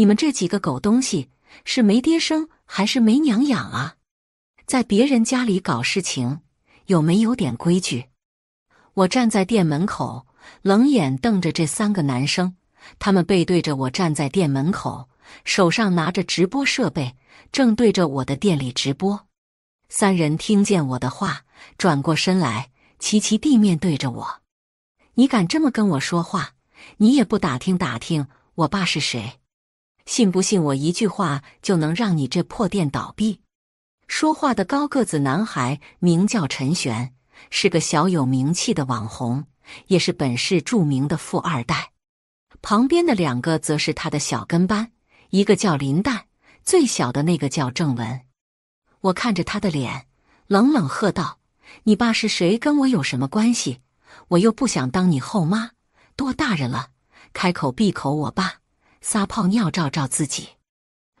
你们这几个狗东西，是没爹生还是没娘养啊？在别人家里搞事情，有没有点规矩？我站在店门口，冷眼瞪着这三个男生。他们背对着我站在店门口，手上拿着直播设备，正对着我的店里直播。三人听见我的话，转过身来，齐齐地面对着我。你敢这么跟我说话？你也不打听打听，我爸是谁？信不信我一句话就能让你这破店倒闭？说话的高个子男孩名叫陈玄，是个小有名气的网红，也是本市著名的富二代。旁边的两个则是他的小跟班，一个叫林淡，最小的那个叫郑文。我看着他的脸，冷冷喝道：“你爸是谁？跟我有什么关系？我又不想当你后妈，多大人了，开口闭口我爸。”撒泡尿照照自己，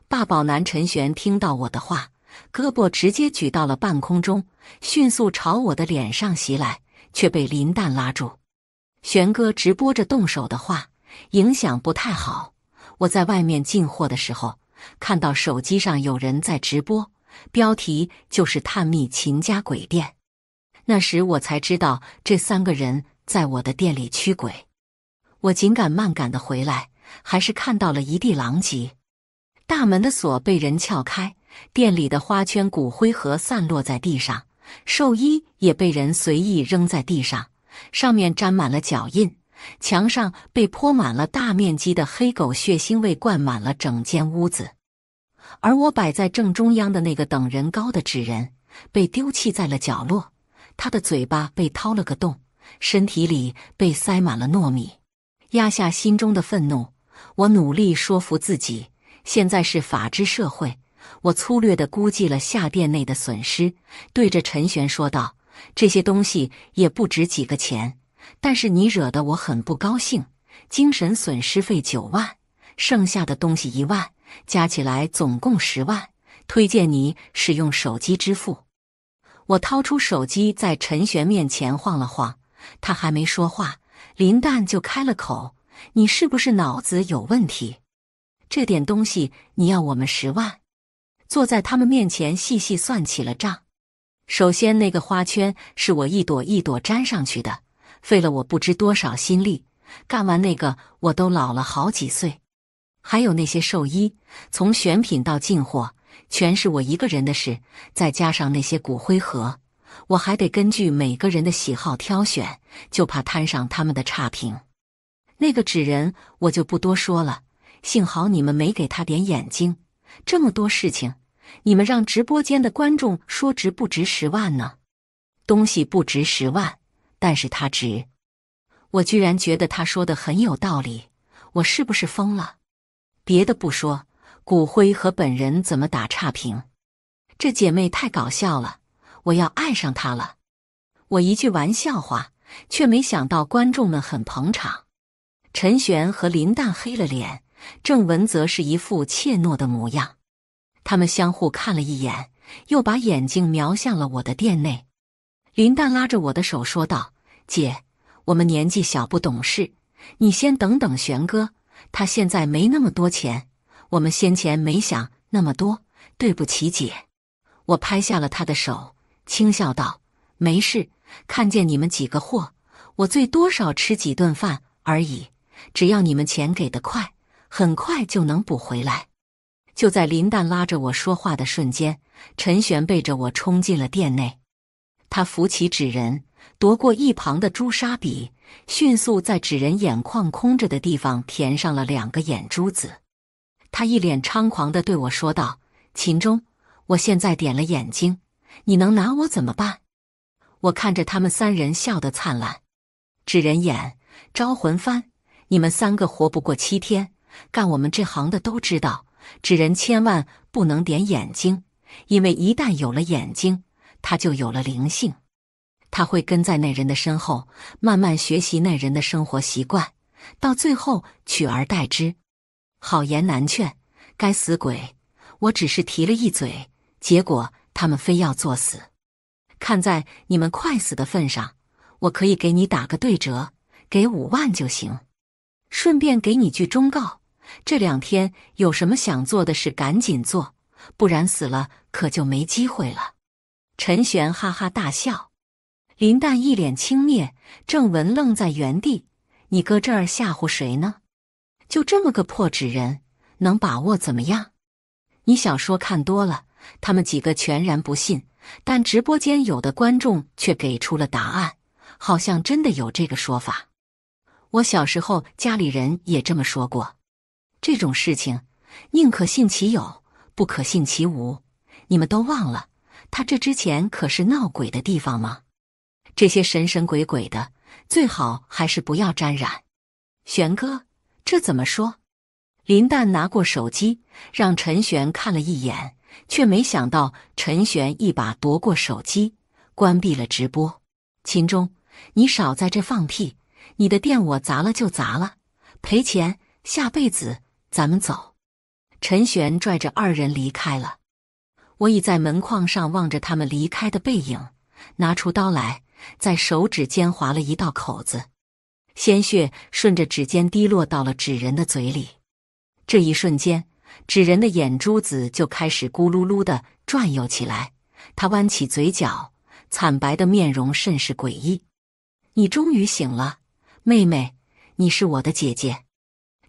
霸宝男陈玄听到我的话，胳膊直接举到了半空中，迅速朝我的脸上袭来，却被林淡拉住。玄哥直播着动手的话，影响不太好。我在外面进货的时候，看到手机上有人在直播，标题就是“探秘秦家鬼店”。那时我才知道这三个人在我的店里驱鬼。我紧赶慢赶的回来。还是看到了一地狼藉，大门的锁被人撬开，店里的花圈、骨灰盒散落在地上，寿衣也被人随意扔在地上，上面沾满了脚印。墙上被泼满了大面积的黑狗血腥味，灌满了整间屋子。而我摆在正中央的那个等人高的纸人，被丢弃在了角落，他的嘴巴被掏了个洞，身体里被塞满了糯米。压下心中的愤怒。我努力说服自己，现在是法治社会。我粗略的估计了下店内的损失，对着陈玄说道：“这些东西也不值几个钱，但是你惹得我很不高兴，精神损失费九万，剩下的东西一万，加起来总共十万。推荐你使用手机支付。”我掏出手机在陈玄面前晃了晃，他还没说话，林淡就开了口。你是不是脑子有问题？这点东西你要我们十万？坐在他们面前细细算起了账。首先，那个花圈是我一朵一朵粘上去的，费了我不知多少心力。干完那个，我都老了好几岁。还有那些寿衣，从选品到进货，全是我一个人的事。再加上那些骨灰盒，我还得根据每个人的喜好挑选，就怕摊上他们的差评。那个纸人我就不多说了，幸好你们没给他点眼睛。这么多事情，你们让直播间的观众说值不值十万呢？东西不值十万，但是他值。我居然觉得他说的很有道理，我是不是疯了？别的不说，骨灰和本人怎么打差评？这姐妹太搞笑了，我要爱上她了。我一句玩笑话，却没想到观众们很捧场。陈玄和林淡黑了脸，郑文则是一副怯懦的模样。他们相互看了一眼，又把眼睛瞄向了我的店内。林淡拉着我的手说道：“姐，我们年纪小，不懂事，你先等等玄哥，他现在没那么多钱。我们先前没想那么多，对不起，姐。”我拍下了他的手，轻笑道：“没事，看见你们几个货，我最多少吃几顿饭而已。”只要你们钱给得快，很快就能补回来。就在林旦拉着我说话的瞬间，陈玄背着我冲进了店内。他扶起纸人，夺过一旁的朱砂笔，迅速在纸人眼眶空着的地方填上了两个眼珠子。他一脸猖狂地对我说道：“秦钟，我现在点了眼睛，你能拿我怎么办？”我看着他们三人笑得灿烂，纸人眼招魂幡。你们三个活不过七天，干我们这行的都知道，纸人千万不能点眼睛，因为一旦有了眼睛，他就有了灵性，他会跟在那人的身后，慢慢学习那人的生活习惯，到最后取而代之。好言难劝，该死鬼！我只是提了一嘴，结果他们非要作死。看在你们快死的份上，我可以给你打个对折，给五万就行。顺便给你句忠告：这两天有什么想做的事，赶紧做，不然死了可就没机会了。陈玄哈哈大笑，林淡一脸轻蔑，郑文愣在原地。你搁这儿吓唬谁呢？就这么个破纸人，能把握怎么样？你小说看多了，他们几个全然不信，但直播间有的观众却给出了答案，好像真的有这个说法。我小时候家里人也这么说过，这种事情宁可信其有，不可信其无。你们都忘了，他这之前可是闹鬼的地方吗？这些神神鬼鬼的，最好还是不要沾染。玄哥，这怎么说？林淡拿过手机，让陈玄看了一眼，却没想到陈玄一把夺过手机，关闭了直播。秦钟，你少在这放屁！你的店我砸了就砸了，赔钱。下辈子咱们走。陈玄拽着二人离开了。我倚在门框上，望着他们离开的背影，拿出刀来，在手指间划了一道口子，鲜血顺着指尖滴落到了纸人的嘴里。这一瞬间，纸人的眼珠子就开始咕噜噜的转悠起来。他弯起嘴角，惨白的面容甚是诡异。你终于醒了。妹妹，你是我的姐姐。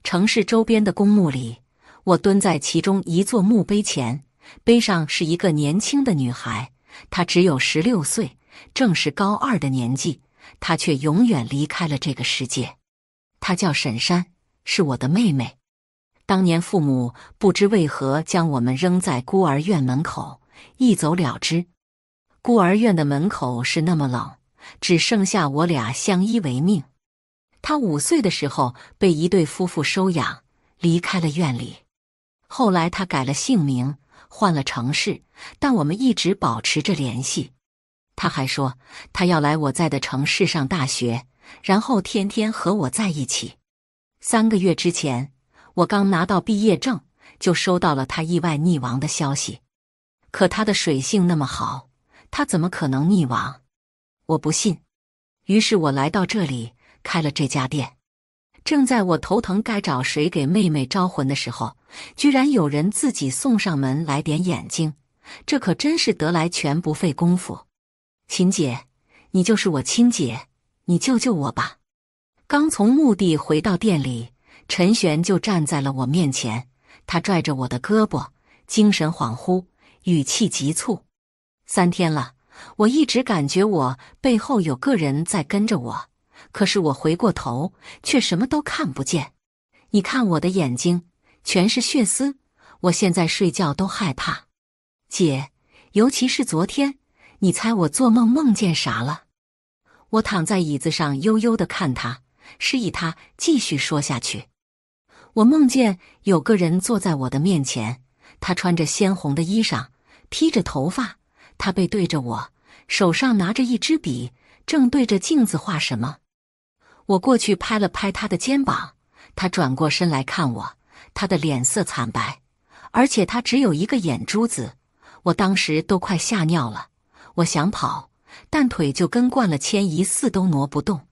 城市周边的公墓里，我蹲在其中一座墓碑前，碑上是一个年轻的女孩，她只有十六岁，正是高二的年纪，她却永远离开了这个世界。她叫沈山，是我的妹妹。当年父母不知为何将我们扔在孤儿院门口，一走了之。孤儿院的门口是那么冷，只剩下我俩相依为命。他五岁的时候被一对夫妇收养，离开了院里。后来他改了姓名，换了城市，但我们一直保持着联系。他还说他要来我在的城市上大学，然后天天和我在一起。三个月之前，我刚拿到毕业证，就收到了他意外溺亡的消息。可他的水性那么好，他怎么可能溺亡？我不信。于是我来到这里。开了这家店，正在我头疼该找谁给妹妹招魂的时候，居然有人自己送上门来点眼睛，这可真是得来全不费工夫。秦姐，你就是我亲姐，你救救我吧！刚从墓地回到店里，陈玄就站在了我面前，他拽着我的胳膊，精神恍惚，语气急促。三天了，我一直感觉我背后有个人在跟着我。可是我回过头，却什么都看不见。你看我的眼睛，全是血丝。我现在睡觉都害怕，姐，尤其是昨天。你猜我做梦梦见啥了？我躺在椅子上，悠悠的看他，示意他继续说下去。我梦见有个人坐在我的面前，他穿着鲜红的衣裳，披着头发，他背对着我，手上拿着一支笔，正对着镜子画什么。我过去拍了拍他的肩膀，他转过身来看我，他的脸色惨白，而且他只有一个眼珠子，我当时都快吓尿了。我想跑，但腿就跟灌了铅，一次都挪不动。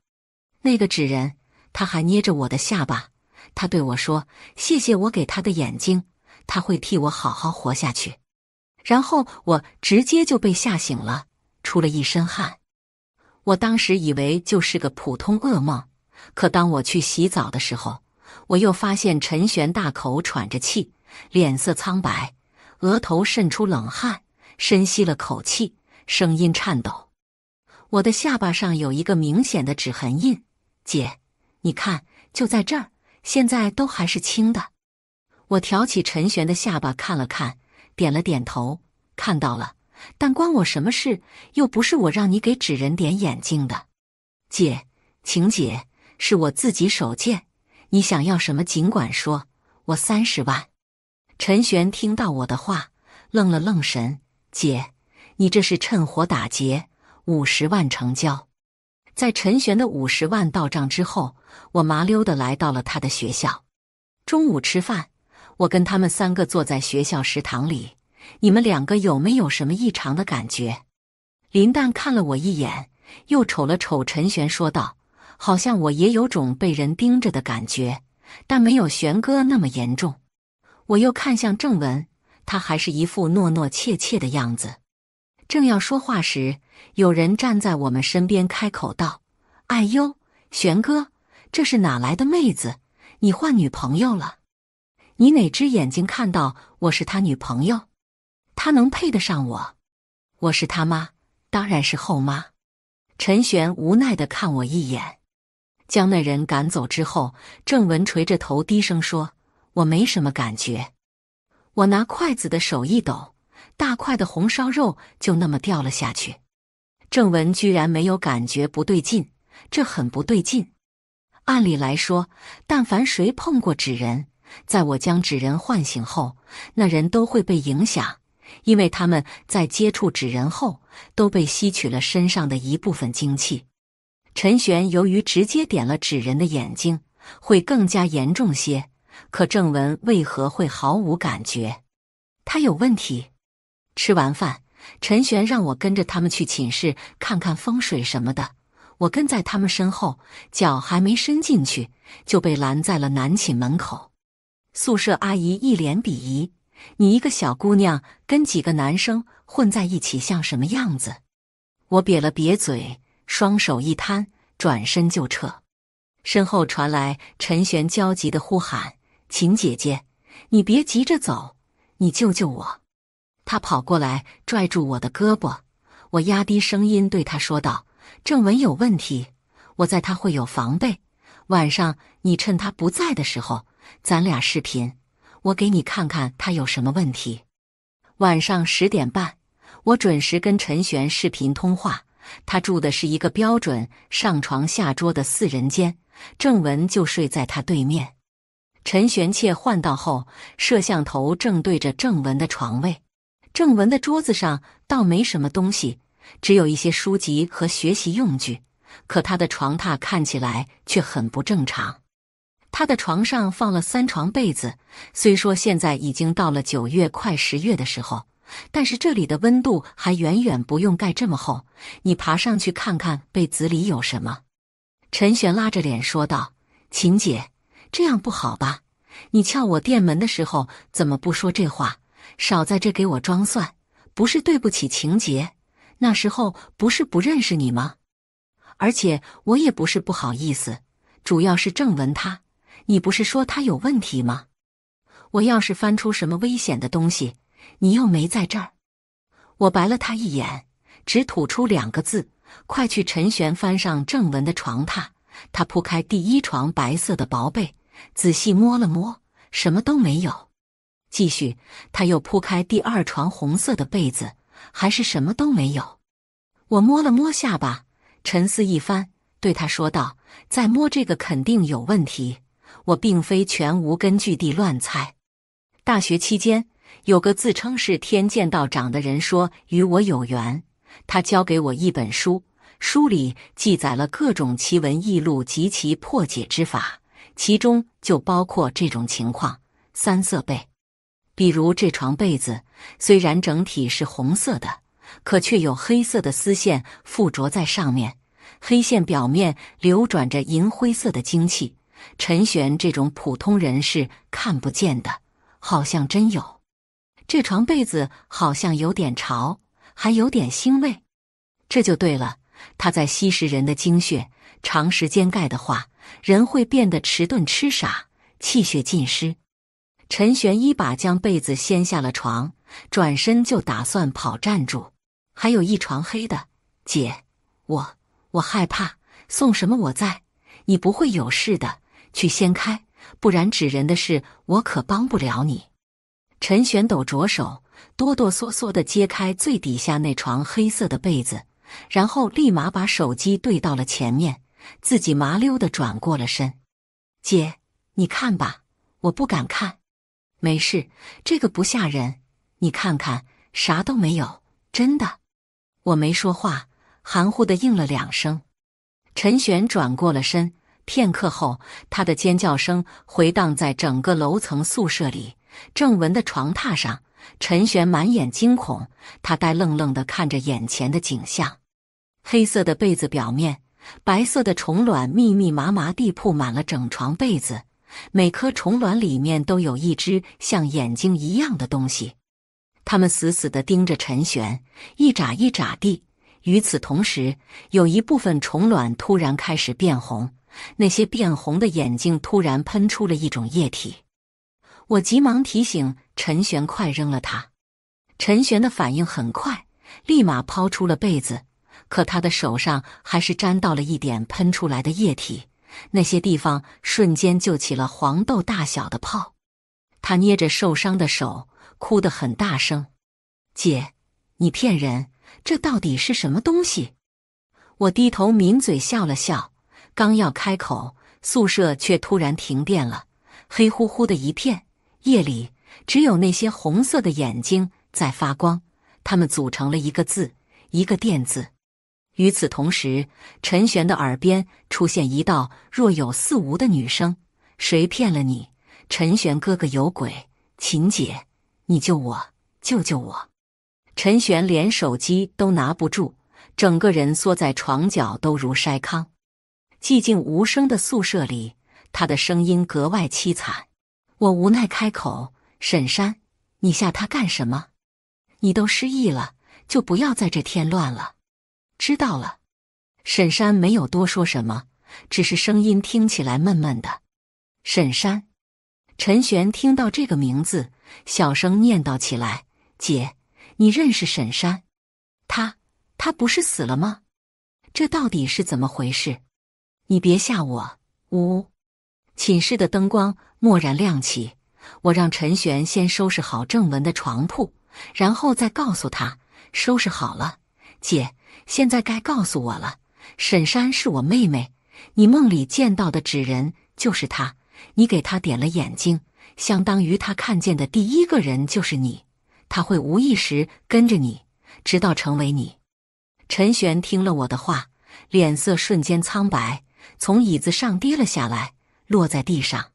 那个纸人他还捏着我的下巴，他对我说：“谢谢我给他的眼睛，他会替我好好活下去。”然后我直接就被吓醒了，出了一身汗。我当时以为就是个普通噩梦。可当我去洗澡的时候，我又发现陈玄大口喘着气，脸色苍白，额头渗出冷汗，深吸了口气，声音颤抖。我的下巴上有一个明显的指痕印，姐，你看，就在这儿，现在都还是青的。我挑起陈玄的下巴看了看，点了点头，看到了，但关我什么事？又不是我让你给纸人点眼睛的，姐，晴姐。是我自己手贱，你想要什么尽管说，我三十万。陈玄听到我的话，愣了愣神：“姐，你这是趁火打劫。”五十万成交。在陈玄的五十万到账之后，我麻溜的来到了他的学校。中午吃饭，我跟他们三个坐在学校食堂里。你们两个有没有什么异常的感觉？林淡看了我一眼，又瞅了瞅陈玄，说道。好像我也有种被人盯着的感觉，但没有玄哥那么严重。我又看向正文，他还是一副诺诺怯怯的样子。正要说话时，有人站在我们身边开口道：“哎呦，玄哥，这是哪来的妹子？你换女朋友了？你哪只眼睛看到我是他女朋友？他能配得上我？我是他妈，当然是后妈。”陈玄无奈的看我一眼。将那人赶走之后，郑文垂着头低声说：“我没什么感觉。”我拿筷子的手一抖，大块的红烧肉就那么掉了下去。郑文居然没有感觉不对劲，这很不对劲。按理来说，但凡谁碰过纸人，在我将纸人唤醒后，那人都会被影响，因为他们在接触纸人后都被吸取了身上的一部分精气。陈玄由于直接点了纸人的眼睛，会更加严重些。可正文为何会毫无感觉？他有问题。吃完饭，陈玄让我跟着他们去寝室看看风水什么的。我跟在他们身后，脚还没伸进去，就被拦在了男寝门口。宿舍阿姨一脸鄙夷：“你一个小姑娘跟几个男生混在一起，像什么样子？”我瘪了瘪嘴。双手一摊，转身就撤。身后传来陈玄焦急的呼喊：“秦姐姐，你别急着走，你救救我！”他跑过来拽住我的胳膊，我压低声音对他说道：“正文有问题，我在他会有防备。晚上你趁他不在的时候，咱俩视频，我给你看看他有什么问题。”晚上十点半，我准时跟陈玄视频通话。他住的是一个标准上床下桌的四人间，正文就睡在他对面。陈玄策换到后，摄像头正对着正文的床位。正文的桌子上倒没什么东西，只有一些书籍和学习用具。可他的床榻看起来却很不正常。他的床上放了三床被子，虽说现在已经到了九月快十月的时候。但是这里的温度还远远不用盖这么厚。你爬上去看看被子里有什么？陈玄拉着脸说道：“秦姐，这样不好吧？你撬我店门的时候怎么不说这话？少在这给我装蒜！不是对不起秦姐，那时候不是不认识你吗？而且我也不是不好意思，主要是正文他，你不是说他有问题吗？我要是翻出什么危险的东西……”你又没在这儿，我白了他一眼，只吐出两个字：“快去！”陈玄翻上正文的床榻，他铺开第一床白色的薄被，仔细摸了摸，什么都没有。继续，他又铺开第二床红色的被子，还是什么都没有。我摸了摸下巴，沉思一番，对他说道：“再摸这个肯定有问题。我并非全无根据地乱猜。大学期间。”有个自称是天剑道长的人说，与我有缘。他教给我一本书，书里记载了各种奇闻异录及其破解之法，其中就包括这种情况——三色被。比如这床被子，虽然整体是红色的，可却有黑色的丝线附着在上面，黑线表面流转着银灰色的精气。陈玄这种普通人是看不见的，好像真有。这床被子好像有点潮，还有点腥味，这就对了。它在吸食人的精血，长时间盖的话，人会变得迟钝、痴傻，气血尽失。陈玄一把将被子掀下了床，转身就打算跑。站住！还有一床黑的，姐，我我害怕。送什么？我在，你不会有事的。去掀开，不然纸人的事我可帮不了你。陈玄抖着手，哆哆嗦嗦的揭开最底下那床黑色的被子，然后立马把手机对到了前面，自己麻溜的转过了身。姐，你看吧，我不敢看，没事，这个不吓人，你看看，啥都没有，真的。我没说话，含糊的应了两声。陈玄转过了身，片刻后，他的尖叫声回荡在整个楼层宿舍里。正文的床榻上，陈玄满眼惊恐，他呆愣愣地看着眼前的景象。黑色的被子表面，白色的虫卵密密麻麻地铺满了整床被子，每颗虫卵里面都有一只像眼睛一样的东西，它们死死地盯着陈玄，一眨一眨地。与此同时，有一部分虫卵突然开始变红，那些变红的眼睛突然喷出了一种液体。我急忙提醒陈玄快扔了它。陈玄的反应很快，立马抛出了被子，可他的手上还是沾到了一点喷出来的液体，那些地方瞬间就起了黄豆大小的泡。他捏着受伤的手，哭得很大声：“姐，你骗人，这到底是什么东西？”我低头抿嘴笑了笑，刚要开口，宿舍却突然停电了，黑乎乎的一片。夜里，只有那些红色的眼睛在发光，它们组成了一个字，一个“电”字。与此同时，陈玄的耳边出现一道若有似无的女声：“谁骗了你？陈玄哥哥有鬼！秦姐，你救我，救救我！”陈玄连手机都拿不住，整个人缩在床角，都如筛糠。寂静无声的宿舍里，他的声音格外凄惨。我无奈开口：“沈山，你吓他干什么？你都失忆了，就不要在这添乱了。”知道了，沈山没有多说什么，只是声音听起来闷闷的。沈山，陈玄听到这个名字，小声念叨起来：“姐，你认识沈山？他他不是死了吗？这到底是怎么回事？你别吓我！”呜。寝室的灯光蓦然亮起，我让陈玄先收拾好正文的床铺，然后再告诉他收拾好了。姐，现在该告诉我了。沈山是我妹妹，你梦里见到的纸人就是他，你给他点了眼睛，相当于他看见的第一个人就是你，他会无意识跟着你，直到成为你。陈玄听了我的话，脸色瞬间苍白，从椅子上跌了下来。落在地上，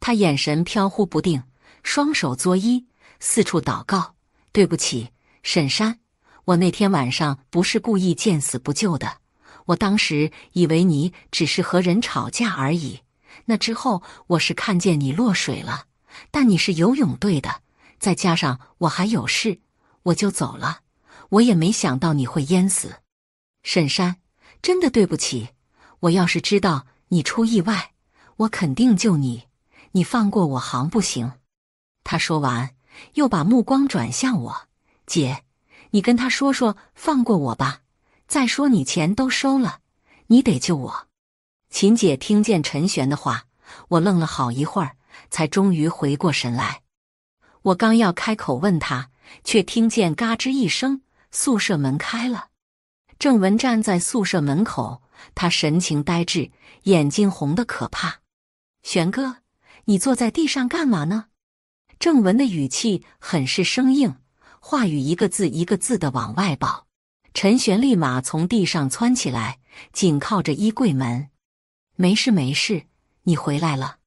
他眼神飘忽不定，双手作揖，四处祷告：“对不起，沈山，我那天晚上不是故意见死不救的。我当时以为你只是和人吵架而已。那之后我是看见你落水了，但你是游泳队的，再加上我还有事，我就走了。我也没想到你会淹死，沈山，真的对不起。我要是知道你出意外……”我肯定救你，你放过我行不行？他说完，又把目光转向我姐：“你跟他说说，放过我吧。再说你钱都收了，你得救我。”秦姐听见陈玄的话，我愣了好一会儿，才终于回过神来。我刚要开口问他，却听见“嘎吱”一声，宿舍门开了。郑文站在宿舍门口，他神情呆滞，眼睛红的可怕。玄哥，你坐在地上干嘛呢？郑文的语气很是生硬，话语一个字一个字的往外跑。陈玄立马从地上窜起来，紧靠着衣柜门：“没事，没事，你回来了。”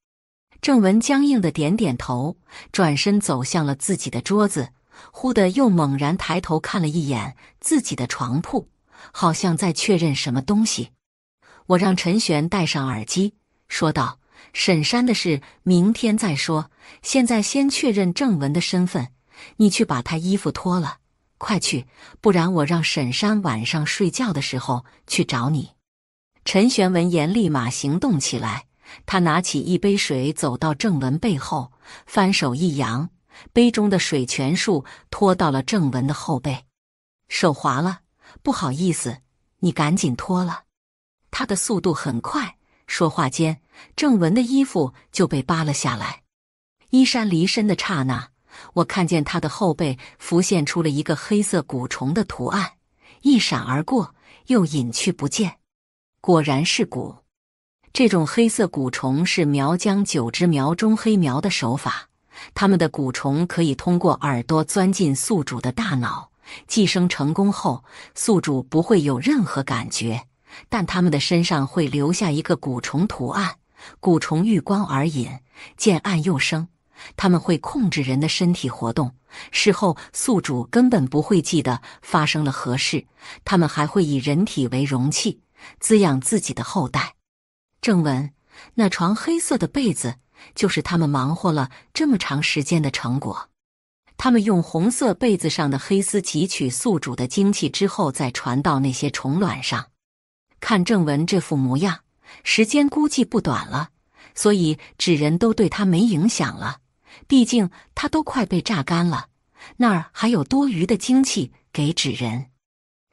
郑文僵硬的点点头，转身走向了自己的桌子，忽的又猛然抬头看了一眼自己的床铺，好像在确认什么东西。我让陈玄戴上耳机，说道。沈山的事明天再说，现在先确认郑文的身份。你去把他衣服脱了，快去，不然我让沈山晚上睡觉的时候去找你。陈玄闻言立马行动起来，他拿起一杯水，走到郑文背后，翻手一扬，杯中的水全数拖到了郑文的后背。手滑了，不好意思，你赶紧脱了。他的速度很快。说话间，郑文的衣服就被扒了下来。衣衫离身的刹那，我看见他的后背浮现出了一个黑色蛊虫的图案，一闪而过，又隐去不见。果然是蛊。这种黑色蛊虫是苗疆九只苗中黑苗的手法，他们的蛊虫可以通过耳朵钻进宿主的大脑，寄生成功后，宿主不会有任何感觉。但他们的身上会留下一个蛊虫图案，蛊虫遇光而隐，见暗又生。他们会控制人的身体活动，事后宿主根本不会记得发生了何事。他们还会以人体为容器，滋养自己的后代。正文：那床黑色的被子就是他们忙活了这么长时间的成果。他们用红色被子上的黑丝汲取宿主的精气之后，再传到那些虫卵上。看正文这副模样，时间估计不短了，所以纸人都对他没影响了。毕竟他都快被榨干了，那儿还有多余的精气给纸人。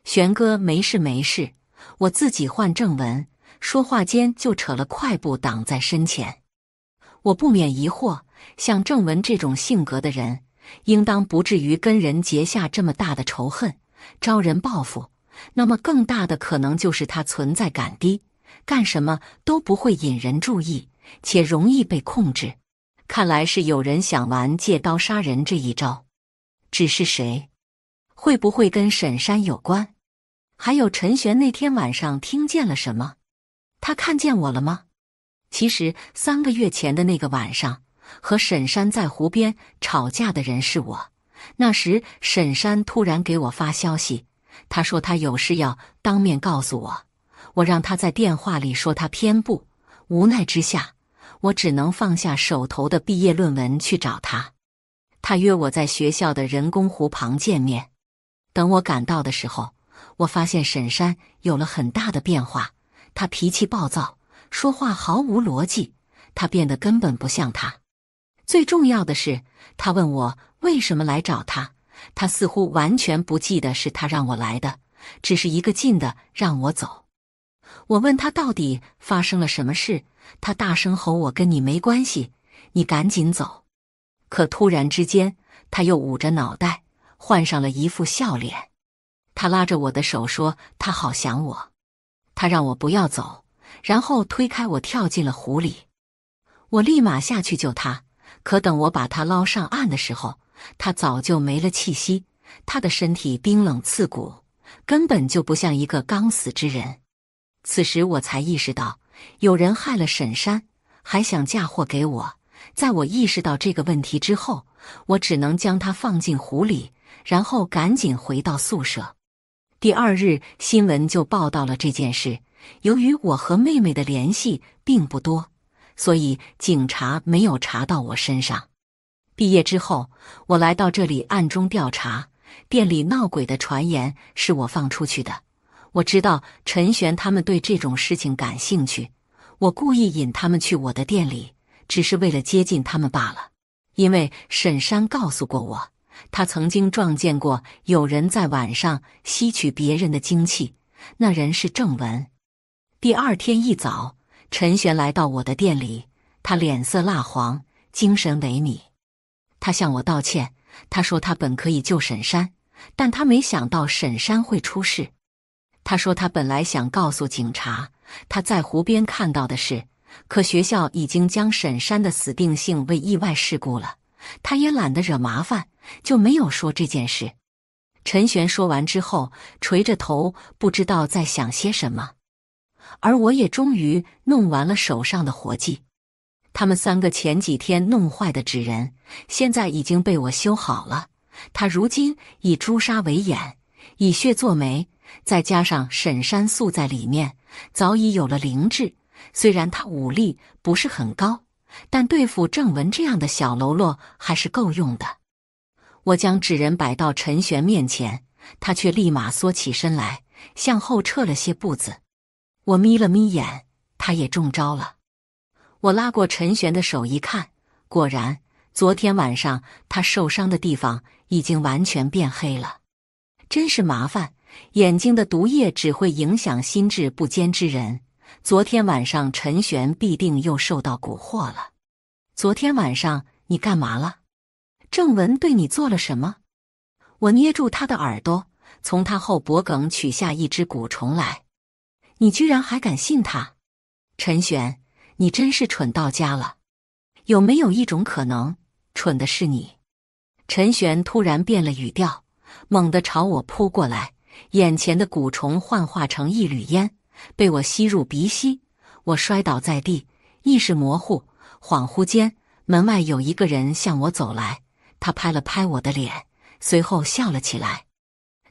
玄哥，没事没事，我自己换正文。说话间就扯了快步挡在身前。我不免疑惑，像正文这种性格的人，应当不至于跟人结下这么大的仇恨，招人报复。那么更大的可能就是他存在感低，干什么都不会引人注意，且容易被控制。看来是有人想玩借刀杀人这一招。只是谁？会不会跟沈山有关？还有陈玄那天晚上听见了什么？他看见我了吗？其实三个月前的那个晚上，和沈山在湖边吵架的人是我。那时沈山突然给我发消息。他说他有事要当面告诉我，我让他在电话里说，他偏不。无奈之下，我只能放下手头的毕业论文去找他。他约我在学校的人工湖旁见面。等我赶到的时候，我发现沈山有了很大的变化。他脾气暴躁，说话毫无逻辑。他变得根本不像他。最重要的是，他问我为什么来找他。他似乎完全不记得是他让我来的，只是一个劲的让我走。我问他到底发生了什么事，他大声吼我：“跟你没关系，你赶紧走！”可突然之间，他又捂着脑袋，换上了一副笑脸。他拉着我的手说：“他好想我。”他让我不要走，然后推开我跳进了湖里。我立马下去救他，可等我把他捞上岸的时候。他早就没了气息，他的身体冰冷刺骨，根本就不像一个刚死之人。此时我才意识到，有人害了沈山，还想嫁祸给我。在我意识到这个问题之后，我只能将他放进湖里，然后赶紧回到宿舍。第二日，新闻就报道了这件事。由于我和妹妹的联系并不多，所以警察没有查到我身上。毕业之后，我来到这里暗中调查店里闹鬼的传言是我放出去的。我知道陈玄他们对这种事情感兴趣，我故意引他们去我的店里，只是为了接近他们罢了。因为沈山告诉过我，他曾经撞见过有人在晚上吸取别人的精气，那人是郑文。第二天一早，陈玄来到我的店里，他脸色蜡黄，精神萎靡。他向我道歉，他说他本可以救沈山，但他没想到沈山会出事。他说他本来想告诉警察他在湖边看到的事，可学校已经将沈山的死定性为意外事故了，他也懒得惹麻烦，就没有说这件事。陈玄说完之后，垂着头，不知道在想些什么，而我也终于弄完了手上的活计。他们三个前几天弄坏的纸人，现在已经被我修好了。他如今以朱砂为眼，以血做眉，再加上沈山素在里面，早已有了灵智。虽然他武力不是很高，但对付郑文这样的小喽啰还是够用的。我将纸人摆到陈玄面前，他却立马缩起身来，向后撤了些步子。我眯了眯眼，他也中招了。我拉过陈玄的手一看，果然，昨天晚上他受伤的地方已经完全变黑了，真是麻烦。眼睛的毒液只会影响心智不坚之人，昨天晚上陈玄必定又受到蛊惑了。昨天晚上你干嘛了？郑文对你做了什么？我捏住他的耳朵，从他后脖颈取下一只蛊虫来。你居然还敢信他，陈玄。你真是蠢到家了！有没有一种可能，蠢的是你？陈玄突然变了语调，猛地朝我扑过来，眼前的蛊虫幻化成一缕烟，被我吸入鼻息。我摔倒在地，意识模糊，恍惚间，门外有一个人向我走来，他拍了拍我的脸，随后笑了起来。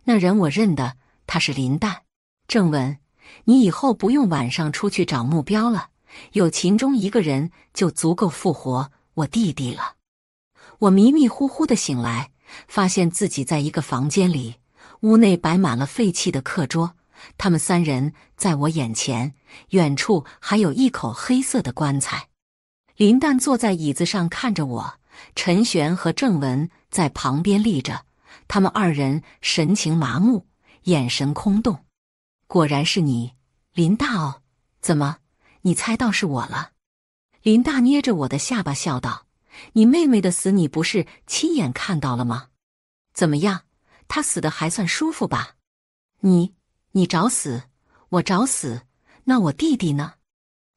那人我认得，他是林淡。正文，你以后不用晚上出去找目标了。有秦钟一个人就足够复活我弟弟了。我迷迷糊糊的醒来，发现自己在一个房间里，屋内摆满了废弃的课桌。他们三人在我眼前，远处还有一口黑色的棺材。林淡坐在椅子上看着我，陈玄和郑文在旁边立着，他们二人神情麻木，眼神空洞。果然是你，林大哦？怎么？你猜到是我了，林大捏着我的下巴笑道：“你妹妹的死，你不是亲眼看到了吗？怎么样，他死的还算舒服吧？”你你找死，我找死，那我弟弟呢？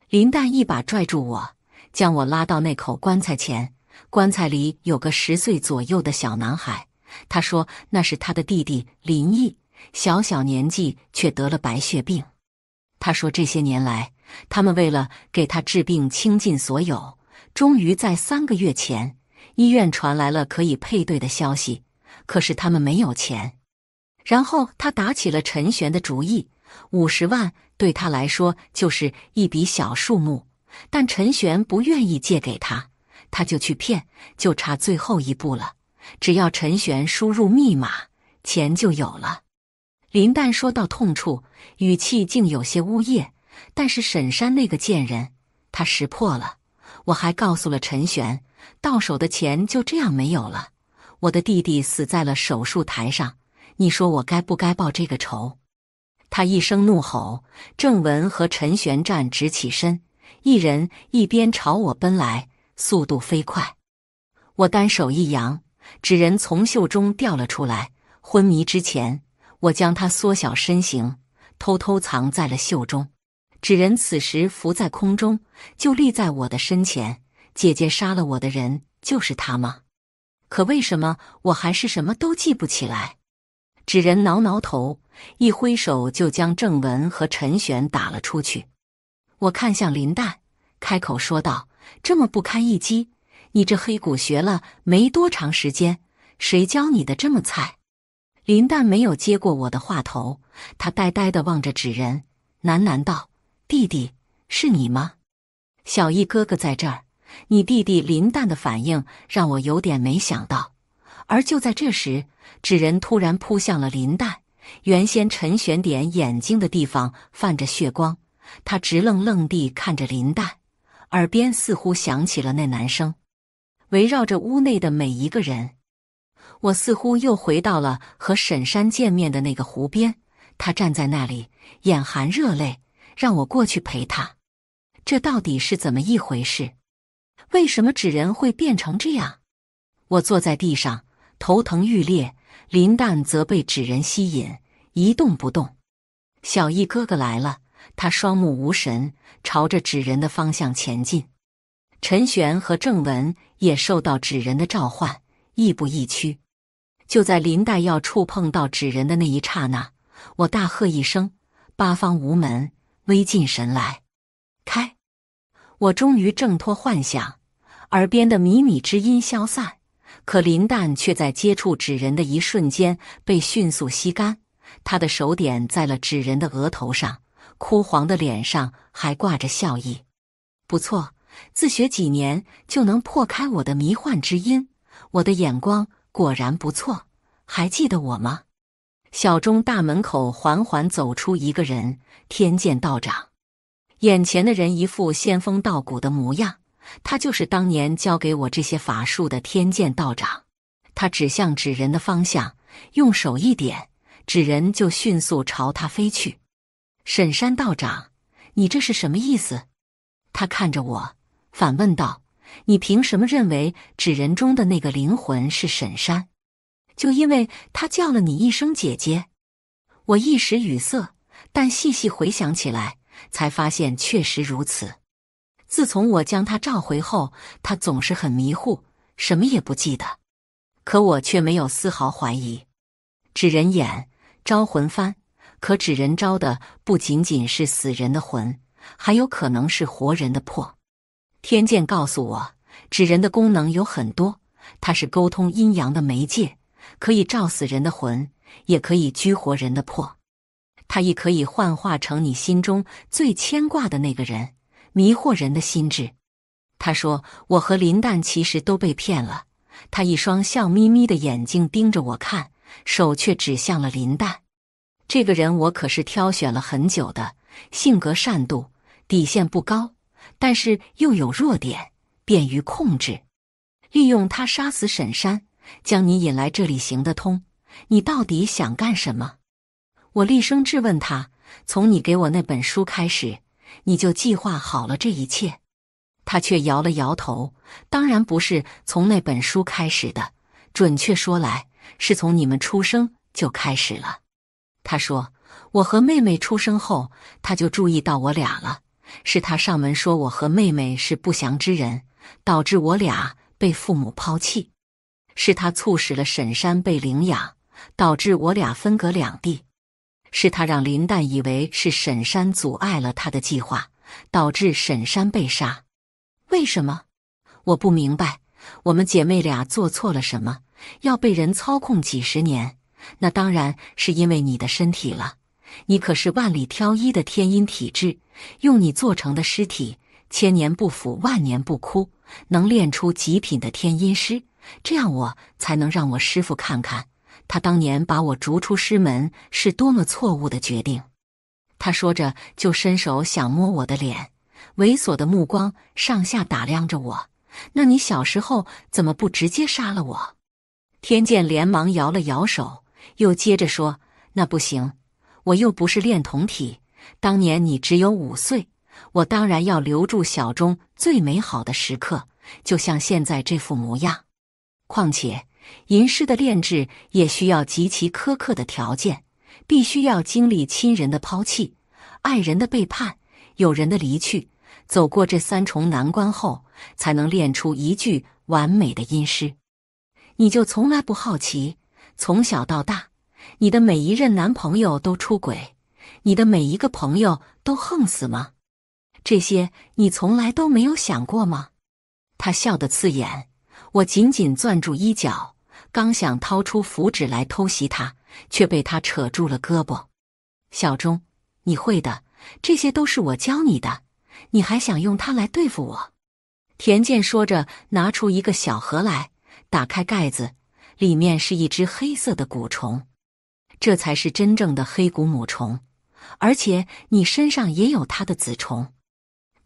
林大一把拽住我，将我拉到那口棺材前。棺材里有个十岁左右的小男孩，他说那是他的弟弟林毅，小小年纪却得了白血病。他说这些年来。他们为了给他治病，倾尽所有。终于在三个月前，医院传来了可以配对的消息。可是他们没有钱。然后他打起了陈玄的主意。五十万对他来说就是一笔小数目，但陈玄不愿意借给他，他就去骗。就差最后一步了，只要陈玄输入密码，钱就有了。林旦说到痛处，语气竟有些呜咽。但是沈山那个贱人，他识破了。我还告诉了陈玄，到手的钱就这样没有了。我的弟弟死在了手术台上，你说我该不该报这个仇？他一声怒吼，郑文和陈玄战直起身，一人一边朝我奔来，速度飞快。我单手一扬，纸人从袖中掉了出来。昏迷之前，我将他缩小身形，偷偷藏在了袖中。纸人此时浮在空中，就立在我的身前。姐姐杀了我的人，就是他吗？可为什么我还是什么都记不起来？纸人挠挠头，一挥手就将郑文和陈玄打了出去。我看向林旦，开口说道：“这么不堪一击，你这黑骨学了没多长时间？谁教你的这么菜？”林旦没有接过我的话头，他呆呆地望着纸人，喃喃道。弟弟，是你吗？小易哥哥在这儿。你弟弟林淡的反应让我有点没想到。而就在这时，纸人突然扑向了林淡。原先陈玄点眼睛的地方泛着血光，他直愣愣地看着林淡，耳边似乎响起了那男声。围绕着屋内的每一个人，我似乎又回到了和沈山见面的那个湖边。他站在那里，眼含热泪。让我过去陪他，这到底是怎么一回事？为什么纸人会变成这样？我坐在地上，头疼欲裂。林淡则被纸人吸引，一动不动。小易哥哥来了，他双目无神，朝着纸人的方向前进。陈玄和郑文也受到纸人的召唤，亦步亦趋。就在林黛要触碰到纸人的那一刹那，我大喝一声：“八方无门！”微进神来，开！我终于挣脱幻想，耳边的靡靡之音消散。可林淡却在接触纸人的一瞬间被迅速吸干，他的手点在了纸人的额头上，枯黄的脸上还挂着笑意。不错，自学几年就能破开我的迷幻之音，我的眼光果然不错。还记得我吗？小钟大门口缓缓走出一个人，天剑道长。眼前的人一副仙风道骨的模样，他就是当年教给我这些法术的天剑道长。他指向纸人的方向，用手一点，纸人就迅速朝他飞去。沈山道长，你这是什么意思？他看着我，反问道：“你凭什么认为纸人中的那个灵魂是沈山？”就因为他叫了你一声姐姐，我一时语塞，但细细回想起来，才发现确实如此。自从我将他召回后，他总是很迷糊，什么也不记得。可我却没有丝毫怀疑。纸人眼招魂幡，可纸人招的不仅仅是死人的魂，还有可能是活人的魄。天剑告诉我，纸人的功能有很多，它是沟通阴阳的媒介。可以照死人的魂，也可以拘活人的魄。他亦可以幻化成你心中最牵挂的那个人，迷惑人的心智。他说：“我和林淡其实都被骗了。”他一双笑眯眯的眼睛盯着我看，手却指向了林淡。这个人我可是挑选了很久的，性格善妒，底线不高，但是又有弱点，便于控制。利用他杀死沈山。将你引来这里行得通？你到底想干什么？我厉声质问他：“从你给我那本书开始，你就计划好了这一切。”他却摇了摇头：“当然不是从那本书开始的，准确说来，是从你们出生就开始了。”他说：“我和妹妹出生后，他就注意到我俩了。是他上门说我和妹妹是不祥之人，导致我俩被父母抛弃。”是他促使了沈山被领养，导致我俩分隔两地；是他让林旦以为是沈山阻碍了他的计划，导致沈山被杀。为什么？我不明白。我们姐妹俩做错了什么，要被人操控几十年？那当然是因为你的身体了。你可是万里挑一的天阴体质，用你做成的尸体，千年不腐，万年不枯，能练出极品的天阴师。这样我才能让我师傅看看，他当年把我逐出师门是多么错误的决定。他说着，就伸手想摸我的脸，猥琐的目光上下打量着我。那你小时候怎么不直接杀了我？天剑连忙摇了摇手，又接着说：“那不行，我又不是恋童癖。当年你只有五岁，我当然要留住小钟最美好的时刻，就像现在这副模样。”况且，吟诗的炼制也需要极其苛刻的条件，必须要经历亲人的抛弃、爱人的背叛、友人的离去，走过这三重难关后，才能练出一句完美的吟诗。你就从来不好奇？从小到大，你的每一任男朋友都出轨，你的每一个朋友都横死吗？这些你从来都没有想过吗？他笑得刺眼。我紧紧攥住衣角，刚想掏出符纸来偷袭他，却被他扯住了胳膊。小钟，你会的，这些都是我教你的。你还想用它来对付我？田健说着，拿出一个小盒来，打开盖子，里面是一只黑色的蛊虫。这才是真正的黑蛊母虫，而且你身上也有它的子虫。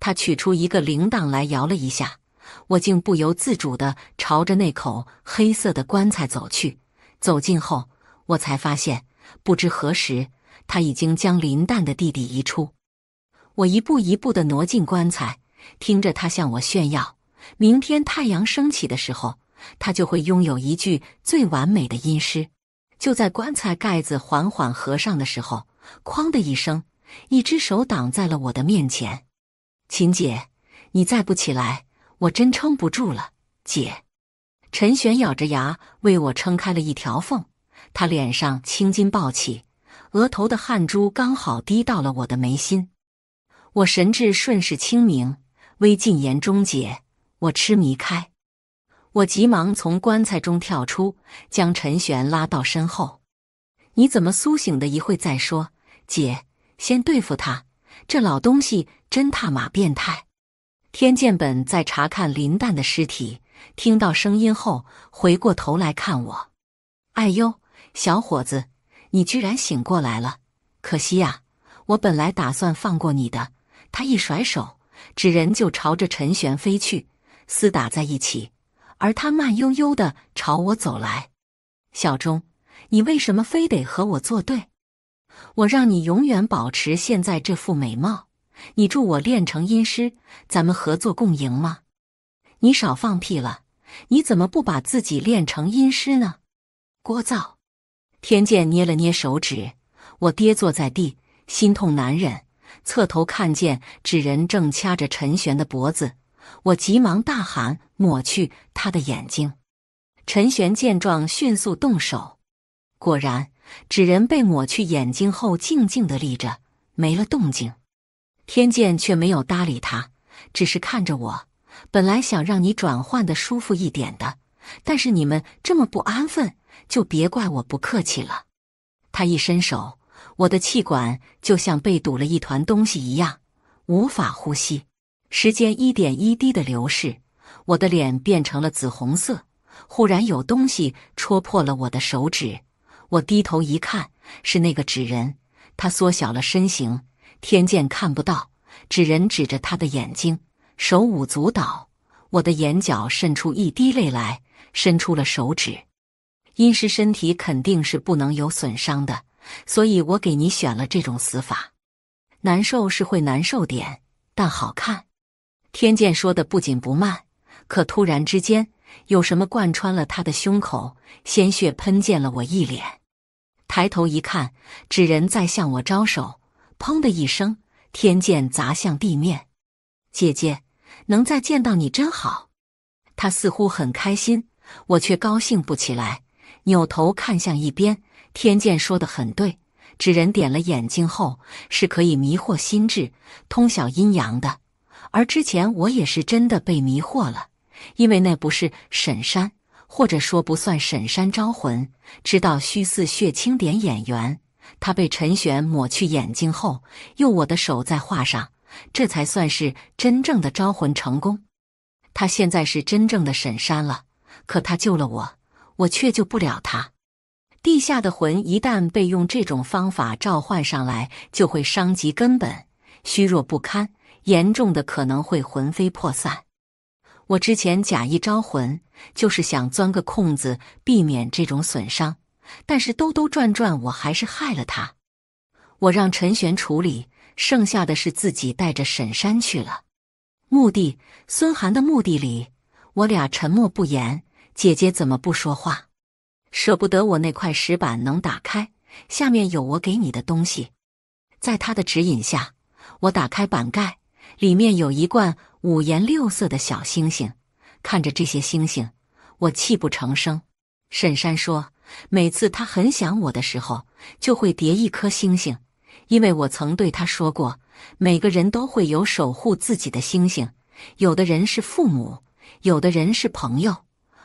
他取出一个铃铛来，摇了一下。我竟不由自主地朝着那口黑色的棺材走去。走近后，我才发现，不知何时他已经将林淡的弟弟移出。我一步一步地挪进棺材，听着他向我炫耀：明天太阳升起的时候，他就会拥有一具最完美的阴尸。就在棺材盖子缓缓合上的时候，哐的一声，一只手挡在了我的面前。秦姐，你再不起来！我真撑不住了，姐！陈玄咬着牙为我撑开了一条缝，他脸上青筋暴起，额头的汗珠刚好滴到了我的眉心。我神智顺势清明，微禁言终结。我痴迷开，我急忙从棺材中跳出，将陈玄拉到身后。你怎么苏醒的？一会再说，姐，先对付他。这老东西真他妈变态！天剑本在查看林旦的尸体，听到声音后回过头来看我。哎呦，小伙子，你居然醒过来了！可惜啊，我本来打算放过你的。他一甩手，纸人就朝着陈玄飞去，厮打在一起，而他慢悠悠的朝我走来。小钟，你为什么非得和我作对？我让你永远保持现在这副美貌。你助我练成阴师，咱们合作共赢吗？你少放屁了！你怎么不把自己练成阴师呢？聒噪！天剑捏了捏手指，我跌坐在地，心痛难忍。侧头看见纸人正掐着陈玄的脖子，我急忙大喊，抹去他的眼睛。陈玄见状，迅速动手。果然，纸人被抹去眼睛后，静静的立着，没了动静。天剑却没有搭理他，只是看着我。本来想让你转换的舒服一点的，但是你们这么不安分，就别怪我不客气了。他一伸手，我的气管就像被堵了一团东西一样，无法呼吸。时间一点一滴的流逝，我的脸变成了紫红色。忽然有东西戳破了我的手指，我低头一看，是那个纸人，他缩小了身形。天剑看不到，纸人指着他的眼睛，手舞足蹈。我的眼角渗出一滴泪来，伸出了手指。阴尸身体肯定是不能有损伤的，所以我给你选了这种死法。难受是会难受点，但好看。天剑说的不紧不慢，可突然之间，有什么贯穿了他的胸口，鲜血喷溅了我一脸。抬头一看，纸人在向我招手。砰的一声，天剑砸向地面。姐姐能再见到你真好，她似乎很开心，我却高兴不起来。扭头看向一边，天剑说的很对，纸人点了眼睛后是可以迷惑心智、通晓阴阳的。而之前我也是真的被迷惑了，因为那不是沈山，或者说不算沈山招魂，知道虚似血清点演员。他被陈玄抹去眼睛后，用我的手在画上，这才算是真正的招魂成功。他现在是真正的沈山了，可他救了我，我却救不了他。地下的魂一旦被用这种方法召唤上来，就会伤及根本，虚弱不堪，严重的可能会魂飞魄散。我之前假意招魂，就是想钻个空子，避免这种损伤。但是兜兜转转，我还是害了他。我让陈玄处理，剩下的是自己带着沈山去了墓地。孙寒的墓地里，我俩沉默不言。姐姐怎么不说话？舍不得我那块石板能打开，下面有我给你的东西。在他的指引下，我打开板盖，里面有一罐五颜六色的小星星。看着这些星星，我泣不成声。沈山说。每次他很想我的时候，就会叠一颗星星，因为我曾对他说过，每个人都会有守护自己的星星，有的人是父母，有的人是朋友，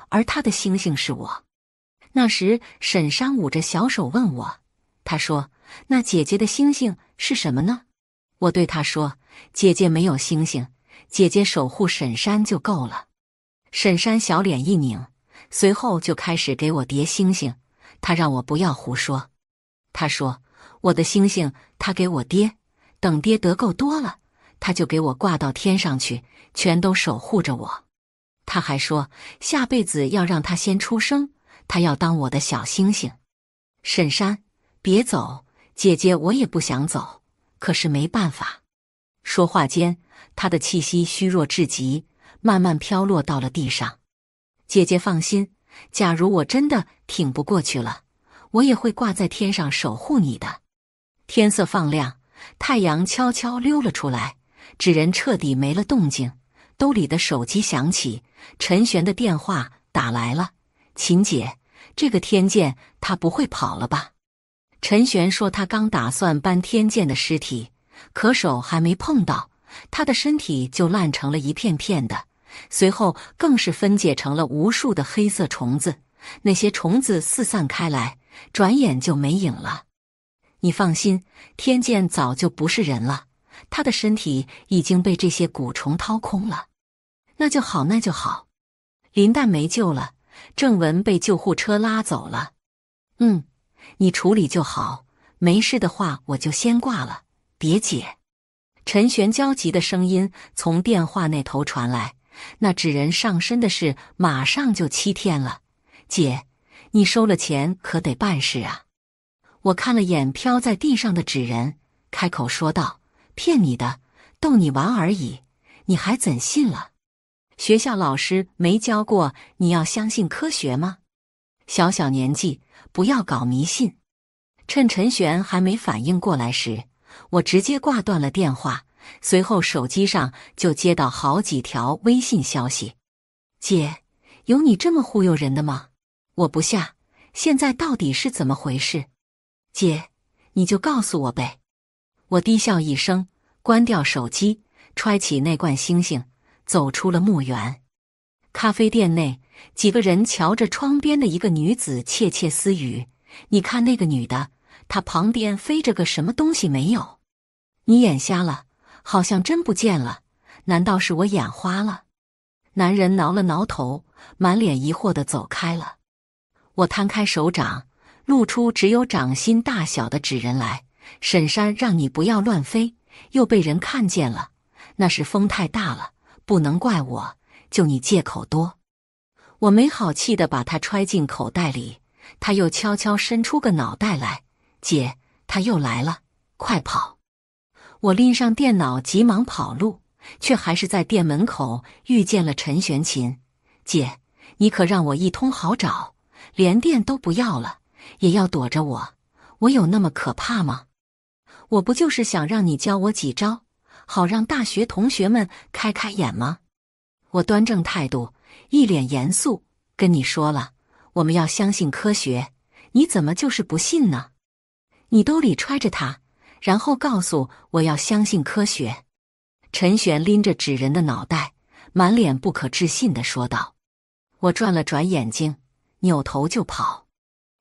而他的星星是我。那时，沈山捂着小手问我，他说：“那姐姐的星星是什么呢？”我对他说：“姐姐没有星星，姐姐守护沈山就够了。”沈山小脸一拧。随后就开始给我叠星星，他让我不要胡说。他说：“我的星星，他给我叠，等叠得够多了，他就给我挂到天上去，全都守护着我。”他还说：“下辈子要让他先出生，他要当我的小星星。”沈山，别走，姐姐，我也不想走，可是没办法。说话间，他的气息虚弱至极，慢慢飘落到了地上。姐姐放心，假如我真的挺不过去了，我也会挂在天上守护你的。天色放亮，太阳悄悄溜了出来，纸人彻底没了动静。兜里的手机响起，陈玄的电话打来了。秦姐，这个天剑他不会跑了吧？陈玄说他刚打算搬天剑的尸体，可手还没碰到，他的身体就烂成了一片片的。随后更是分解成了无数的黑色虫子，那些虫子四散开来，转眼就没影了。你放心，天剑早就不是人了，他的身体已经被这些蛊虫掏空了。那就好，那就好。林旦没救了，郑文被救护车拉走了。嗯，你处理就好，没事的话我就先挂了，别解。陈玄焦急的声音从电话那头传来。那纸人上身的事马上就七天了，姐，你收了钱可得办事啊！我看了眼飘在地上的纸人，开口说道：“骗你的，逗你玩而已，你还怎信了？学校老师没教过你要相信科学吗？小小年纪不要搞迷信。趁陈玄还没反应过来时，我直接挂断了电话。”随后，手机上就接到好几条微信消息。姐，有你这么忽悠人的吗？我不下，现在到底是怎么回事？姐，你就告诉我呗。我低笑一声，关掉手机，揣起那罐星星，走出了墓园。咖啡店内，几个人瞧着窗边的一个女子窃窃私语：“你看那个女的，她旁边飞着个什么东西没有？你眼瞎了？”好像真不见了，难道是我眼花了？男人挠了挠头，满脸疑惑地走开了。我摊开手掌，露出只有掌心大小的纸人来。沈山，让你不要乱飞，又被人看见了。那是风太大了，不能怪我，就你借口多。我没好气地把它揣进口袋里。他又悄悄伸出个脑袋来，姐，他又来了，快跑！我拎上电脑，急忙跑路，却还是在店门口遇见了陈玄琴姐。你可让我一通好找，连店都不要了，也要躲着我。我有那么可怕吗？我不就是想让你教我几招，好让大学同学们开开眼吗？我端正态度，一脸严肃，跟你说了，我们要相信科学。你怎么就是不信呢？你兜里揣着它。然后告诉我要相信科学。陈璇拎着纸人的脑袋，满脸不可置信地说道：“我转了转眼睛，扭头就跑。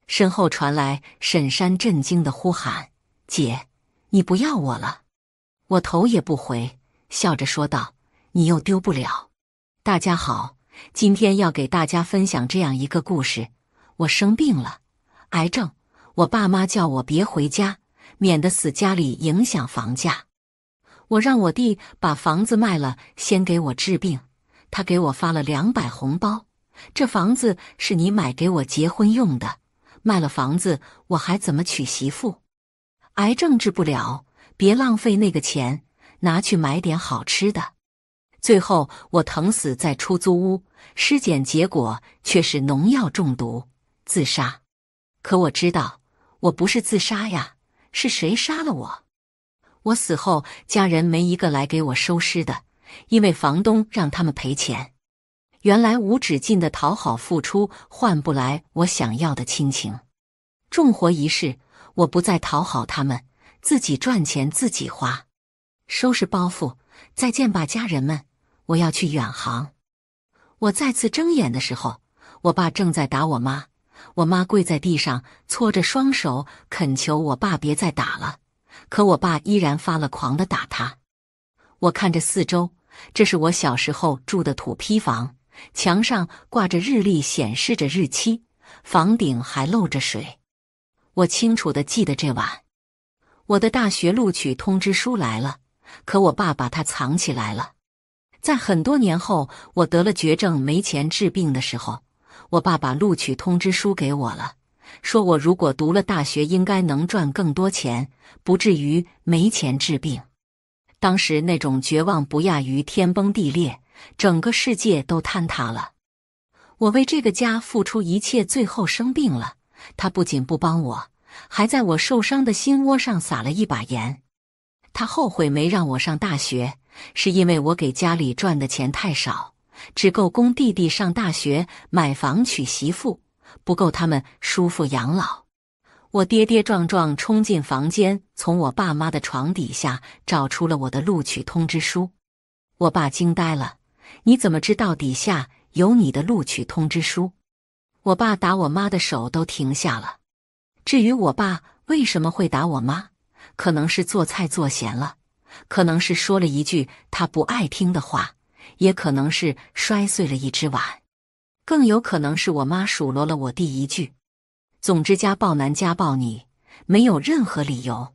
身后传来沈山震惊的呼喊：‘姐，你不要我了！’我头也不回，笑着说道：‘你又丢不了。’大家好，今天要给大家分享这样一个故事。我生病了，癌症。我爸妈叫我别回家。”免得死家里影响房价，我让我弟把房子卖了，先给我治病。他给我发了两百红包。这房子是你买给我结婚用的，卖了房子我还怎么娶媳妇？癌症治不了，别浪费那个钱，拿去买点好吃的。最后我疼死在出租屋，尸检结果却是农药中毒自杀。可我知道我不是自杀呀。是谁杀了我？我死后，家人没一个来给我收尸的，因为房东让他们赔钱。原来无止境的讨好付出换不来我想要的亲情。重活一世，我不再讨好他们，自己赚钱自己花。收拾包袱，再见吧，家人们，我要去远航。我再次睁眼的时候，我爸正在打我妈。我妈跪在地上，搓着双手恳求我爸别再打了，可我爸依然发了狂的打他。我看着四周，这是我小时候住的土坯房，墙上挂着日历，显示着日期，房顶还漏着水。我清楚的记得这晚，我的大学录取通知书来了，可我爸把它藏起来了。在很多年后，我得了绝症，没钱治病的时候。我爸把录取通知书给我了，说我如果读了大学，应该能赚更多钱，不至于没钱治病。当时那种绝望不亚于天崩地裂，整个世界都坍塌了。我为这个家付出一切，最后生病了，他不仅不帮我，还在我受伤的心窝上撒了一把盐。他后悔没让我上大学，是因为我给家里赚的钱太少。只够供弟弟上大学、买房、娶媳妇，不够他们叔父养老。我跌跌撞撞冲进房间，从我爸妈的床底下找出了我的录取通知书。我爸惊呆了：“你怎么知道底下有你的录取通知书？”我爸打我妈的手都停下了。至于我爸为什么会打我妈，可能是做菜做咸了，可能是说了一句他不爱听的话。也可能是摔碎了一只碗，更有可能是我妈数落了我弟一句。总之，家暴男家暴你没有任何理由。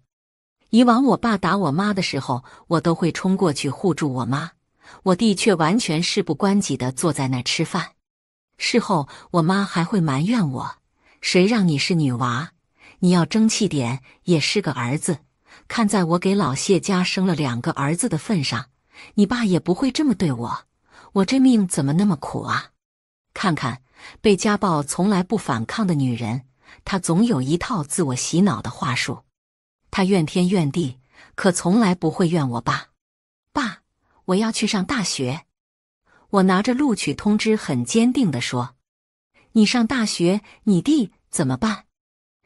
以往我爸打我妈的时候，我都会冲过去护住我妈，我弟却完全事不关己的坐在那吃饭。事后我妈还会埋怨我：“谁让你是女娃，你要争气点，也是个儿子。看在我给老谢家生了两个儿子的份上。”你爸也不会这么对我，我这命怎么那么苦啊？看看被家暴从来不反抗的女人，她总有一套自我洗脑的话术。她怨天怨地，可从来不会怨我爸。爸，我要去上大学。我拿着录取通知，很坚定的说：“你上大学，你弟怎么办？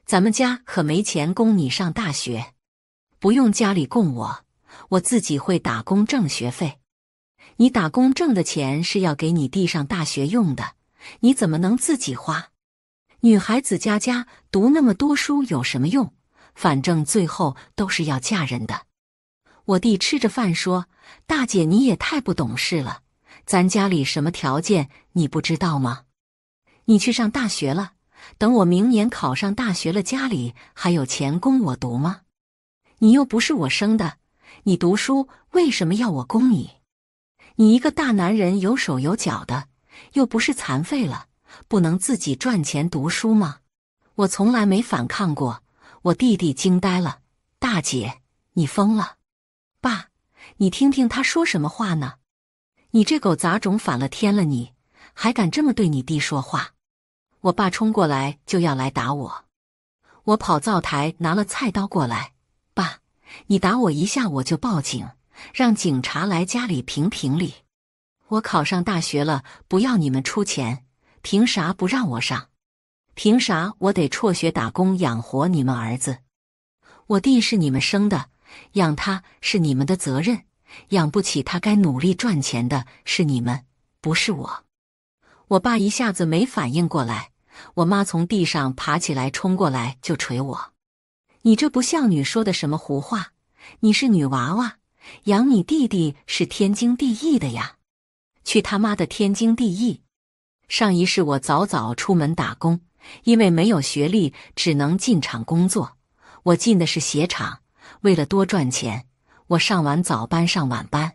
咱们家可没钱供你上大学，不用家里供我。”我自己会打工挣学费，你打工挣的钱是要给你弟上大学用的，你怎么能自己花？女孩子家家读那么多书有什么用？反正最后都是要嫁人的。我弟吃着饭说：“大姐，你也太不懂事了，咱家里什么条件你不知道吗？你去上大学了，等我明年考上大学了，家里还有钱供我读吗？你又不是我生的。”你读书为什么要我供你？你一个大男人有手有脚的，又不是残废了，不能自己赚钱读书吗？我从来没反抗过。我弟弟惊呆了，大姐，你疯了！爸，你听听他说什么话呢？你这狗杂种反了天了！你还敢这么对你弟说话？我爸冲过来就要来打我，我跑灶台拿了菜刀过来。你打我一下，我就报警，让警察来家里评评理。我考上大学了，不要你们出钱，凭啥不让我上？凭啥我得辍学打工养活你们儿子？我弟是你们生的，养他是你们的责任，养不起他该努力赚钱的是你们，不是我。我爸一下子没反应过来，我妈从地上爬起来，冲过来就捶我。你这不像女说的什么胡话？你是女娃娃，养你弟弟是天经地义的呀！去他妈的天经地义！上一世我早早出门打工，因为没有学历，只能进厂工作。我进的是鞋厂，为了多赚钱，我上完早班上晚班，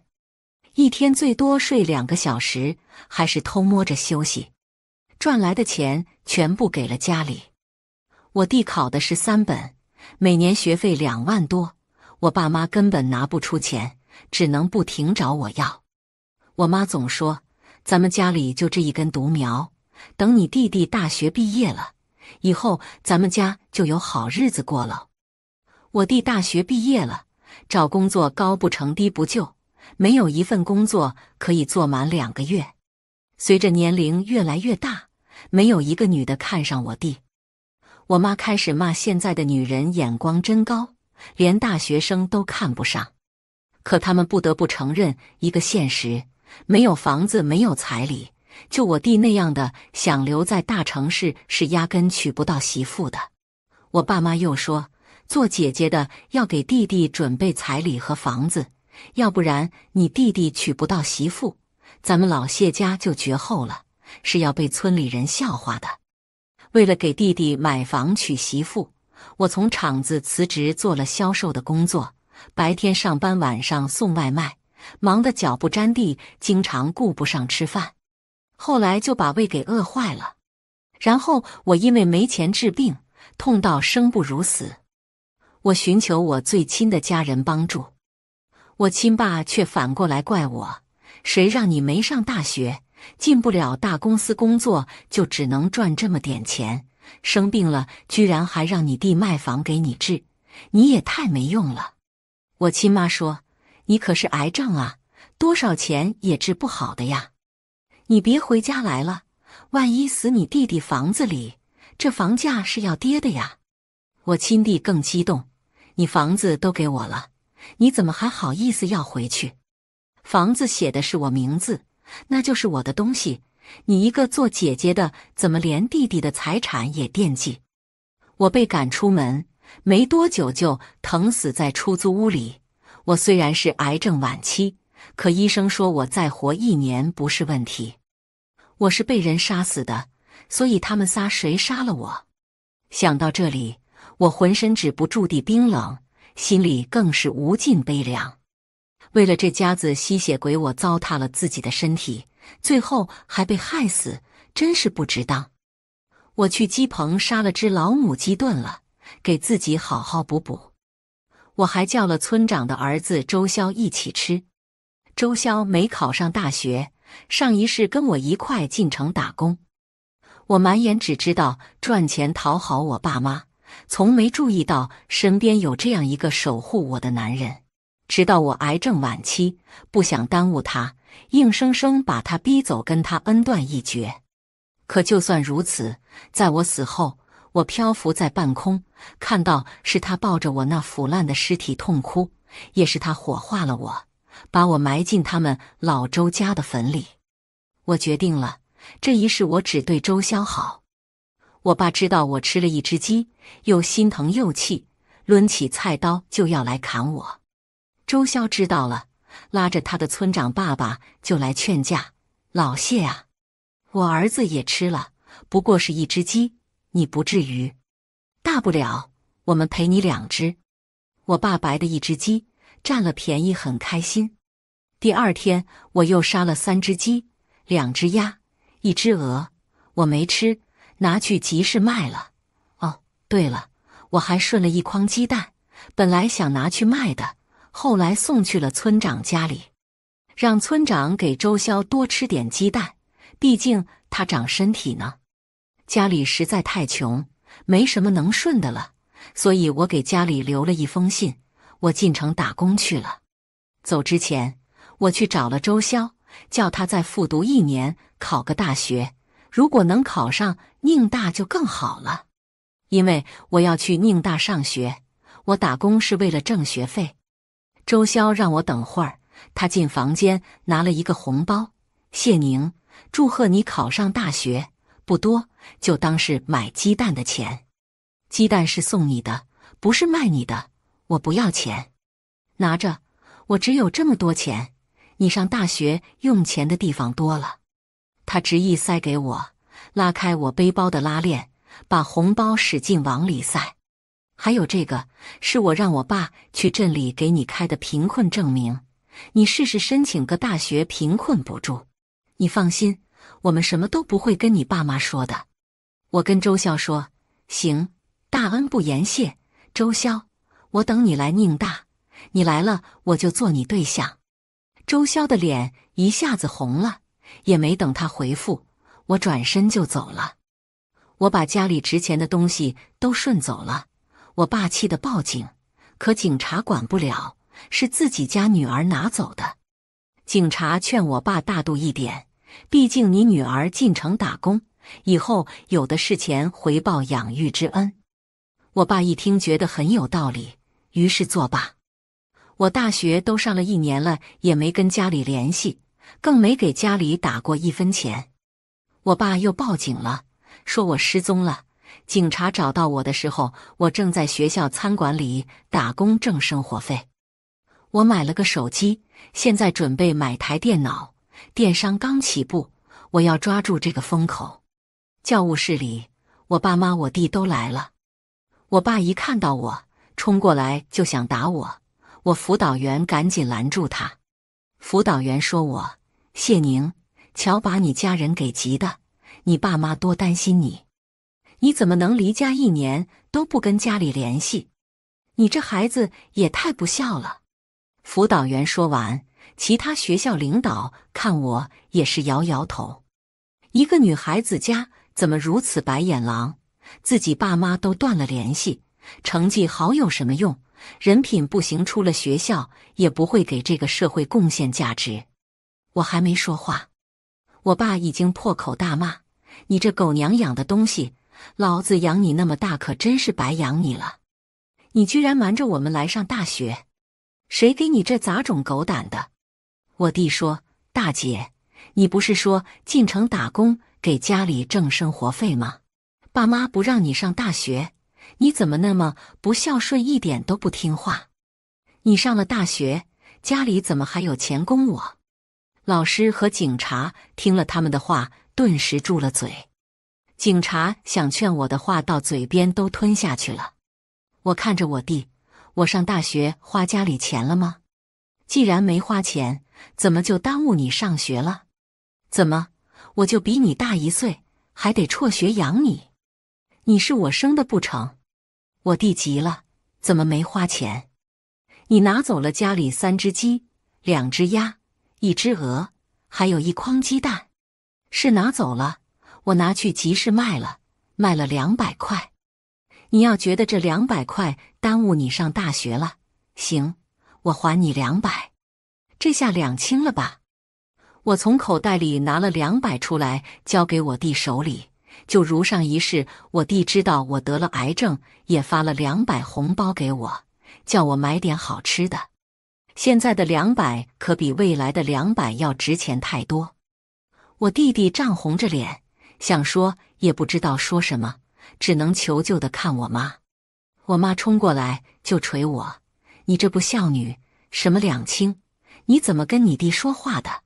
一天最多睡两个小时，还是偷摸着休息。赚来的钱全部给了家里。我弟考的是三本。每年学费两万多，我爸妈根本拿不出钱，只能不停找我要。我妈总说：“咱们家里就这一根独苗，等你弟弟大学毕业了，以后咱们家就有好日子过了。”我弟大学毕业了，找工作高不成低不就，没有一份工作可以做满两个月。随着年龄越来越大，没有一个女的看上我弟。我妈开始骂现在的女人眼光真高，连大学生都看不上。可他们不得不承认一个现实：没有房子，没有彩礼，就我弟那样的想留在大城市，是压根娶不到媳妇的。我爸妈又说，做姐姐的要给弟弟准备彩礼和房子，要不然你弟弟娶不到媳妇，咱们老谢家就绝后了，是要被村里人笑话的。为了给弟弟买房娶媳妇，我从厂子辞职做了销售的工作，白天上班，晚上送外卖，忙得脚不沾地，经常顾不上吃饭，后来就把胃给饿坏了。然后我因为没钱治病，痛到生不如死。我寻求我最亲的家人帮助，我亲爸却反过来怪我，谁让你没上大学？进不了大公司工作，就只能赚这么点钱。生病了，居然还让你弟卖房给你治，你也太没用了！我亲妈说：“你可是癌症啊，多少钱也治不好的呀！你别回家来了，万一死你弟弟房子里，这房价是要跌的呀！”我亲弟更激动：“你房子都给我了，你怎么还好意思要回去？房子写的是我名字。”那就是我的东西，你一个做姐姐的，怎么连弟弟的财产也惦记？我被赶出门，没多久就疼死在出租屋里。我虽然是癌症晚期，可医生说我再活一年不是问题。我是被人杀死的，所以他们仨谁杀了我？想到这里，我浑身止不住地冰冷，心里更是无尽悲凉。为了这家子吸血鬼，我糟蹋了自己的身体，最后还被害死，真是不值当。我去鸡棚杀了只老母鸡炖了，给自己好好补补。我还叫了村长的儿子周潇一起吃。周潇没考上大学，上一世跟我一块进城打工。我满眼只知道赚钱讨好我爸妈，从没注意到身边有这样一个守护我的男人。直到我癌症晚期，不想耽误他，硬生生把他逼走，跟他恩断义绝。可就算如此，在我死后，我漂浮在半空，看到是他抱着我那腐烂的尸体痛哭，也是他火化了我，把我埋进他们老周家的坟里。我决定了，这一世我只对周潇好。我爸知道我吃了一只鸡，又心疼又气，抡起菜刀就要来砍我。周潇知道了，拉着他的村长爸爸就来劝架：“老谢啊，我儿子也吃了，不过是一只鸡，你不至于。大不了我们赔你两只。我爸白的一只鸡，占了便宜很开心。第二天我又杀了三只鸡，两只鸭，一只鹅，我没吃，拿去集市卖了。哦，对了，我还顺了一筐鸡蛋，本来想拿去卖的。”后来送去了村长家里，让村长给周潇多吃点鸡蛋，毕竟他长身体呢。家里实在太穷，没什么能顺的了，所以我给家里留了一封信，我进城打工去了。走之前，我去找了周潇，叫他再复读一年，考个大学。如果能考上宁大就更好了，因为我要去宁大上学。我打工是为了挣学费。周潇让我等会儿，他进房间拿了一个红包。谢宁，祝贺你考上大学，不多，就当是买鸡蛋的钱。鸡蛋是送你的，不是卖你的，我不要钱，拿着。我只有这么多钱，你上大学用钱的地方多了。他执意塞给我，拉开我背包的拉链，把红包使劲往里塞。还有这个是我让我爸去镇里给你开的贫困证明，你试试申请个大学贫困补助。你放心，我们什么都不会跟你爸妈说的。我跟周潇说：“行，大恩不言谢。”周潇，我等你来宁大，你来了我就做你对象。周潇的脸一下子红了，也没等他回复，我转身就走了。我把家里值钱的东西都顺走了。我爸气得报警，可警察管不了，是自己家女儿拿走的。警察劝我爸大度一点，毕竟你女儿进城打工，以后有的是钱回报养育之恩。我爸一听觉得很有道理，于是作罢。我大学都上了一年了，也没跟家里联系，更没给家里打过一分钱。我爸又报警了，说我失踪了。警察找到我的时候，我正在学校餐馆里打工挣生活费。我买了个手机，现在准备买台电脑。电商刚起步，我要抓住这个风口。教务室里，我爸妈、我弟都来了。我爸一看到我，冲过来就想打我。我辅导员赶紧拦住他。辅导员说：“我谢宁，瞧把你家人给急的，你爸妈多担心你。”你怎么能离家一年都不跟家里联系？你这孩子也太不孝了！辅导员说完，其他学校领导看我也是摇摇头。一个女孩子家怎么如此白眼狼？自己爸妈都断了联系，成绩好有什么用？人品不行，出了学校也不会给这个社会贡献价值。我还没说话，我爸已经破口大骂：“你这狗娘养的东西！”老子养你那么大，可真是白养你了！你居然瞒着我们来上大学，谁给你这杂种狗胆的？我弟说：“大姐，你不是说进城打工给家里挣生活费吗？爸妈不让你上大学，你怎么那么不孝顺，一点都不听话？你上了大学，家里怎么还有钱供我？”老师和警察听了他们的话，顿时住了嘴。警察想劝我的话到嘴边都吞下去了。我看着我弟，我上大学花家里钱了吗？既然没花钱，怎么就耽误你上学了？怎么我就比你大一岁，还得辍学养你？你是我生的不成？我弟急了，怎么没花钱？你拿走了家里三只鸡、两只鸭、一只鹅，还有一筐鸡蛋，是拿走了。我拿去集市卖了，卖了两百块。你要觉得这两百块耽误你上大学了，行，我还你两百，这下两清了吧？我从口袋里拿了两百出来，交给我弟手里。就如上一世，我弟知道我得了癌症，也发了两百红包给我，叫我买点好吃的。现在的两百可比未来的两百要值钱太多。我弟弟涨红着脸。想说也不知道说什么，只能求救的看我妈。我妈冲过来就捶我：“你这不孝女，什么两清？你怎么跟你弟说话的？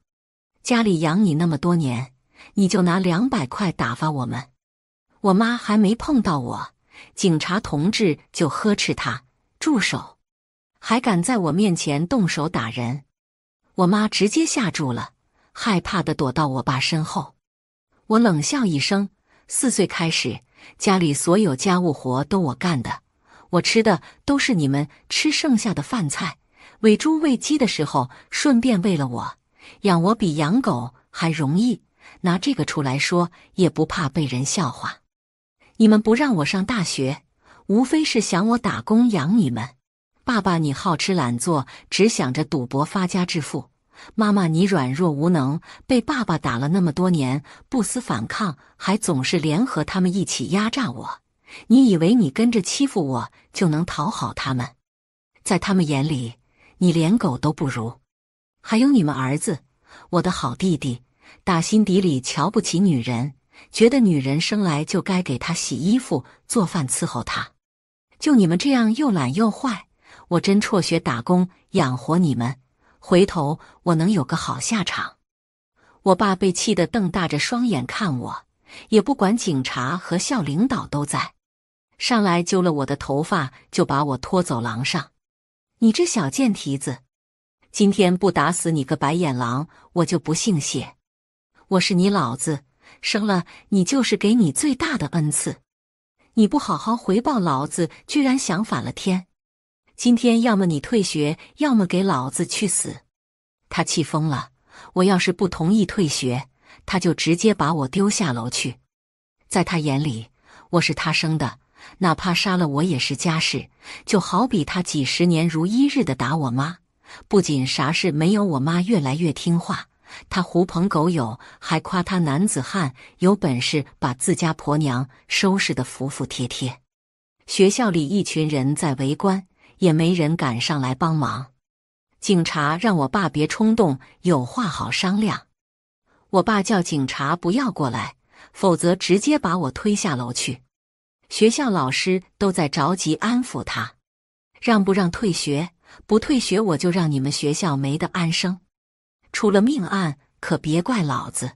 家里养你那么多年，你就拿两百块打发我们？”我妈还没碰到我，警察同志就呵斥她：“住手！还敢在我面前动手打人！”我妈直接吓住了，害怕的躲到我爸身后。我冷笑一声，四岁开始，家里所有家务活都我干的，我吃的都是你们吃剩下的饭菜，喂猪喂鸡的时候顺便喂了我，养我比养狗还容易，拿这个出来说也不怕被人笑话。你们不让我上大学，无非是想我打工养你们。爸爸，你好吃懒做，只想着赌博发家致富。妈妈，你软弱无能，被爸爸打了那么多年，不思反抗，还总是联合他们一起压榨我。你以为你跟着欺负我就能讨好他们？在他们眼里，你连狗都不如。还有你们儿子，我的好弟弟，打心底里瞧不起女人，觉得女人生来就该给他洗衣服、做饭、伺候他。就你们这样又懒又坏，我真辍学打工养活你们。回头我能有个好下场。我爸被气得瞪大着双眼看我，也不管警察和校领导都在，上来揪了我的头发就把我拖走廊上。你这小贱蹄子，今天不打死你个白眼狼，我就不姓谢。我是你老子，生了你就是给你最大的恩赐，你不好好回报老子，居然想反了天。今天要么你退学，要么给老子去死！他气疯了。我要是不同意退学，他就直接把我丢下楼去。在他眼里，我是他生的，哪怕杀了我也是家事。就好比他几十年如一日的打我妈，不仅啥事没有，我妈越来越听话。他狐朋狗友还夸他男子汉有本事，把自家婆娘收拾的服服帖帖。学校里一群人在围观。也没人敢上来帮忙。警察让我爸别冲动，有话好商量。我爸叫警察不要过来，否则直接把我推下楼去。学校老师都在着急安抚他，让不让退学？不退学我就让你们学校没得安生。出了命案可别怪老子！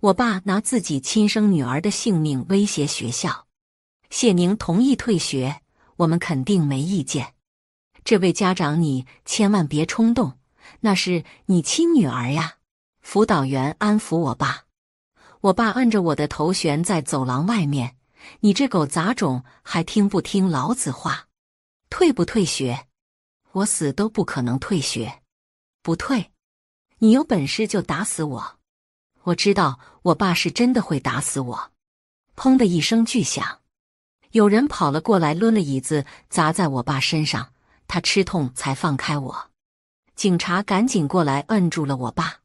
我爸拿自己亲生女儿的性命威胁学校。谢宁同意退学。我们肯定没意见。这位家长，你千万别冲动，那是你亲女儿呀！辅导员安抚我爸，我爸按着我的头悬在走廊外面。你这狗杂种，还听不听老子话？退不退学？我死都不可能退学！不退，你有本事就打死我！我知道，我爸是真的会打死我。砰的一声巨响。有人跑了过来，抡了椅子砸在我爸身上，他吃痛才放开我。警察赶紧过来摁住了我爸。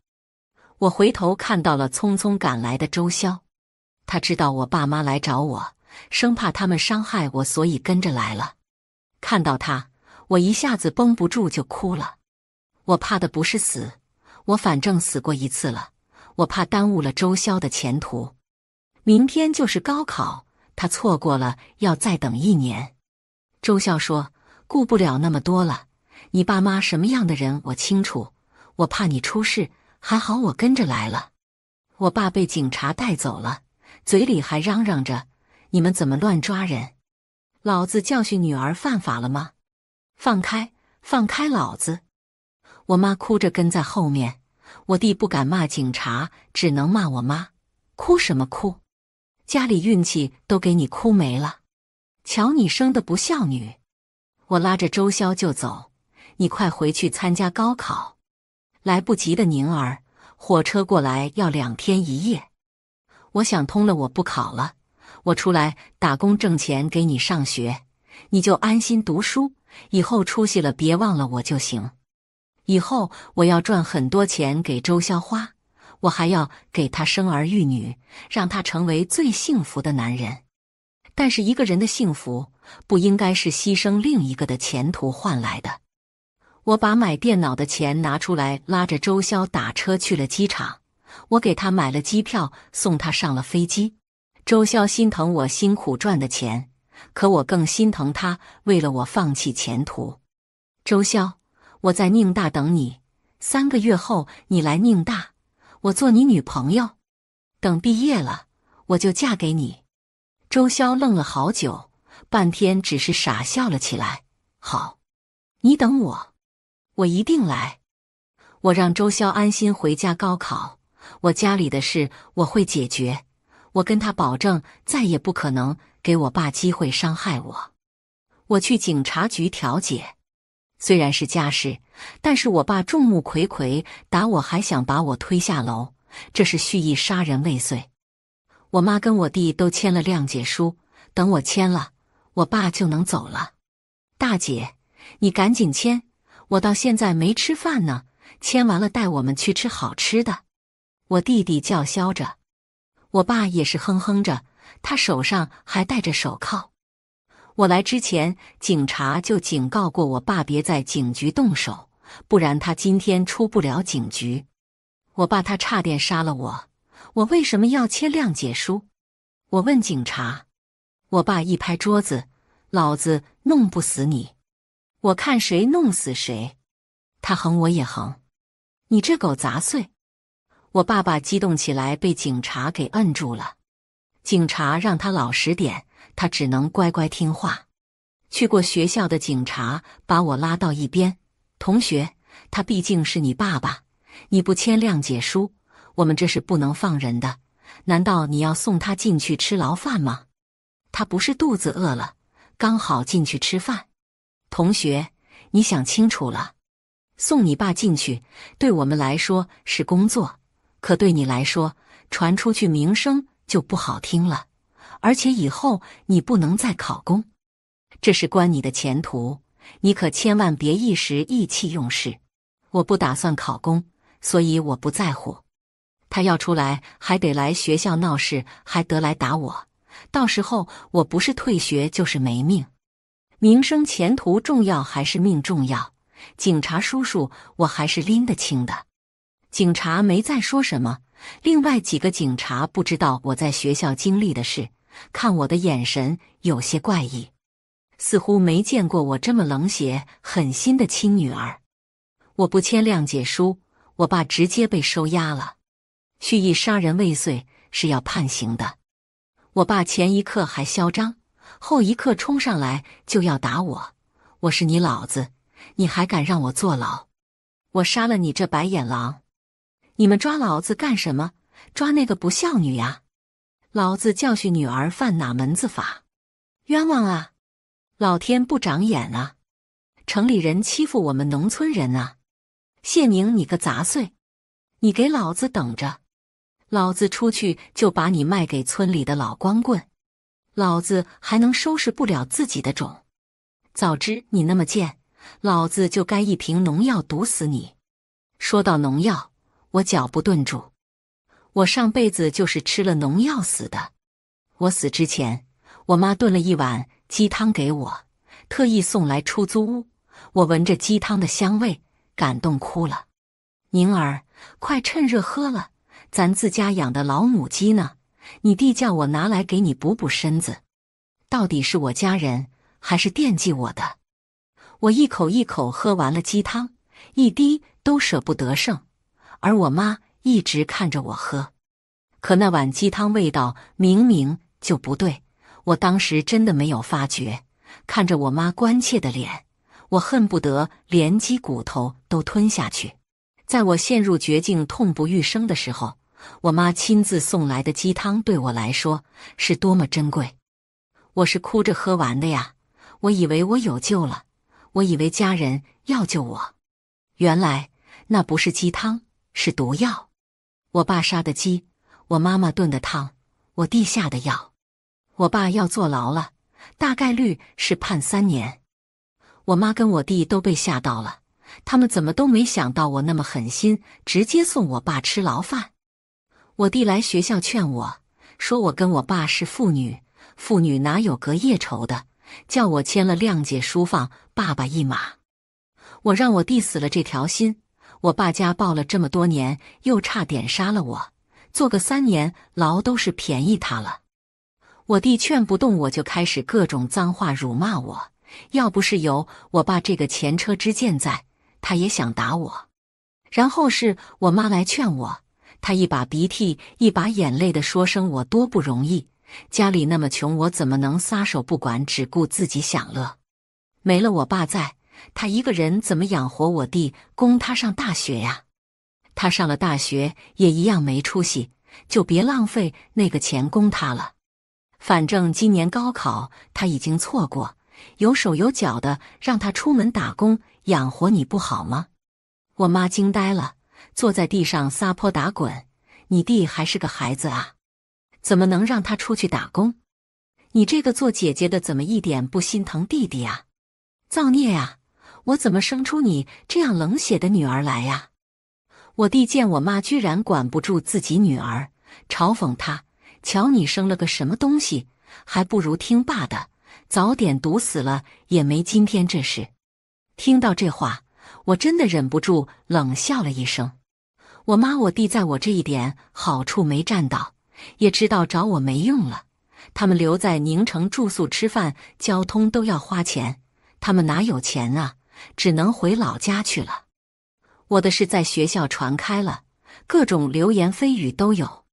我回头看到了匆匆赶来的周潇，他知道我爸妈来找我，生怕他们伤害我，所以跟着来了。看到他，我一下子绷不住就哭了。我怕的不是死，我反正死过一次了，我怕耽误了周潇的前途。明天就是高考。他错过了，要再等一年。周笑说：“顾不了那么多了，你爸妈什么样的人我清楚，我怕你出事。还好我跟着来了。我爸被警察带走了，嘴里还嚷嚷着：‘你们怎么乱抓人？老子教训女儿犯法了吗？放开，放开老子！’我妈哭着跟在后面，我弟不敢骂警察，只能骂我妈：‘哭什么哭？’”家里运气都给你哭没了，瞧你生的不孝女！我拉着周潇就走，你快回去参加高考，来不及的宁儿，火车过来要两天一夜。我想通了，我不考了，我出来打工挣钱给你上学，你就安心读书，以后出息了别忘了我就行。以后我要赚很多钱给周潇花。我还要给他生儿育女，让他成为最幸福的男人。但是一个人的幸福不应该是牺牲另一个的前途换来的。我把买电脑的钱拿出来，拉着周潇打车去了机场。我给他买了机票，送他上了飞机。周潇心疼我辛苦赚的钱，可我更心疼他为了我放弃前途。周潇，我在宁大等你。三个月后，你来宁大。我做你女朋友，等毕业了我就嫁给你。周潇愣了好久，半天只是傻笑了起来。好，你等我，我一定来。我让周潇安心回家高考，我家里的事我会解决。我跟他保证，再也不可能给我爸机会伤害我。我去警察局调解。虽然是家事，但是我爸众目睽睽打我还想把我推下楼，这是蓄意杀人未遂。我妈跟我弟都签了谅解书，等我签了，我爸就能走了。大姐，你赶紧签，我到现在没吃饭呢。签完了带我们去吃好吃的。我弟弟叫嚣着，我爸也是哼哼着，他手上还戴着手铐。我来之前，警察就警告过我爸别在警局动手，不然他今天出不了警局。我爸他差点杀了我，我为什么要签谅解书？我问警察，我爸一拍桌子：“老子弄不死你，我看谁弄死谁！”他横我也横，你这狗杂碎！我爸爸激动起来，被警察给摁住了。警察让他老实点。他只能乖乖听话。去过学校的警察把我拉到一边，同学，他毕竟是你爸爸，你不签谅解书，我们这是不能放人的。难道你要送他进去吃牢饭吗？他不是肚子饿了，刚好进去吃饭。同学，你想清楚了，送你爸进去，对我们来说是工作，可对你来说，传出去名声就不好听了。而且以后你不能再考公，这是关你的前途，你可千万别一时意气用事。我不打算考公，所以我不在乎。他要出来还得来学校闹事，还得来打我，到时候我不是退学就是没命。名声前途重要还是命重要？警察叔叔，我还是拎得清的。警察没再说什么，另外几个警察不知道我在学校经历的事。看我的眼神有些怪异，似乎没见过我这么冷血狠心的亲女儿。我不签谅解书，我爸直接被收押了。蓄意杀人未遂是要判刑的。我爸前一刻还嚣张，后一刻冲上来就要打我。我是你老子，你还敢让我坐牢？我杀了你这白眼狼！你们抓老子干什么？抓那个不孝女呀！老子教训女儿犯哪门子法？冤枉啊！老天不长眼啊！城里人欺负我们农村人啊！谢宁，你个杂碎，你给老子等着！老子出去就把你卖给村里的老光棍，老子还能收拾不了自己的种？早知你那么贱，老子就该一瓶农药毒死你。说到农药，我脚步顿住。我上辈子就是吃了农药死的。我死之前，我妈炖了一碗鸡汤给我，特意送来出租屋。我闻着鸡汤的香味，感动哭了。宁儿，快趁热喝了，咱自家养的老母鸡呢，你弟叫我拿来给你补补身子。到底是我家人，还是惦记我的？我一口一口喝完了鸡汤，一滴都舍不得剩。而我妈。一直看着我喝，可那碗鸡汤味道明明就不对，我当时真的没有发觉。看着我妈关切的脸，我恨不得连鸡骨头都吞下去。在我陷入绝境、痛不欲生的时候，我妈亲自送来的鸡汤对我来说是多么珍贵。我是哭着喝完的呀，我以为我有救了，我以为家人要救我，原来那不是鸡汤，是毒药。我爸杀的鸡，我妈妈炖的汤，我弟下的药，我爸要坐牢了，大概率是判三年。我妈跟我弟都被吓到了，他们怎么都没想到我那么狠心，直接送我爸吃牢饭。我弟来学校劝我说，我跟我爸是父女，父女哪有隔夜仇的，叫我签了谅解书放爸爸一马。我让我弟死了这条心。我爸家抱了这么多年，又差点杀了我，做个三年牢都是便宜他了。我弟劝不动我，就开始各种脏话辱骂我。要不是有我爸这个前车之鉴在，他也想打我。然后是我妈来劝我，她一把鼻涕一把眼泪的说：“声我多不容易，家里那么穷，我怎么能撒手不管，只顾自己享乐？没了我爸在。”他一个人怎么养活我弟，供他上大学呀？他上了大学也一样没出息，就别浪费那个钱供他了。反正今年高考他已经错过，有手有脚的让他出门打工养活你不好吗？我妈惊呆了，坐在地上撒泼打滚。你弟还是个孩子啊，怎么能让他出去打工？你这个做姐姐的怎么一点不心疼弟弟啊？造孽呀！我怎么生出你这样冷血的女儿来呀？我弟见我妈居然管不住自己女儿，嘲讽她：“瞧你生了个什么东西，还不如听爸的，早点毒死了也没今天这事。”听到这话，我真的忍不住冷笑了一声。我妈、我弟在我这一点好处没占到，也知道找我没用了。他们留在宁城住宿、吃饭、交通都要花钱，他们哪有钱啊？只能回老家去了。我的事在学校传开了，各种流言蜚语都有。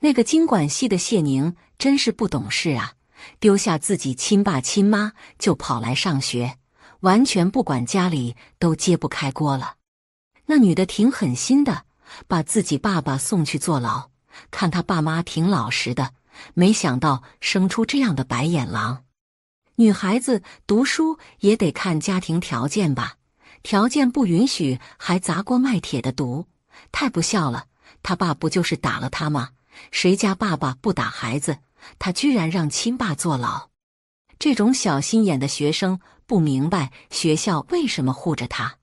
那个经管系的谢宁真是不懂事啊，丢下自己亲爸亲妈就跑来上学，完全不管家里都揭不开锅了。那女的挺狠心的，把自己爸爸送去坐牢，看他爸妈挺老实的，没想到生出这样的白眼狼。女孩子读书也得看家庭条件吧，条件不允许还砸锅卖铁的读，太不孝了。他爸不就是打了他吗？谁家爸爸不打孩子？他居然让亲爸坐牢，这种小心眼的学生不明白学校为什么护着他。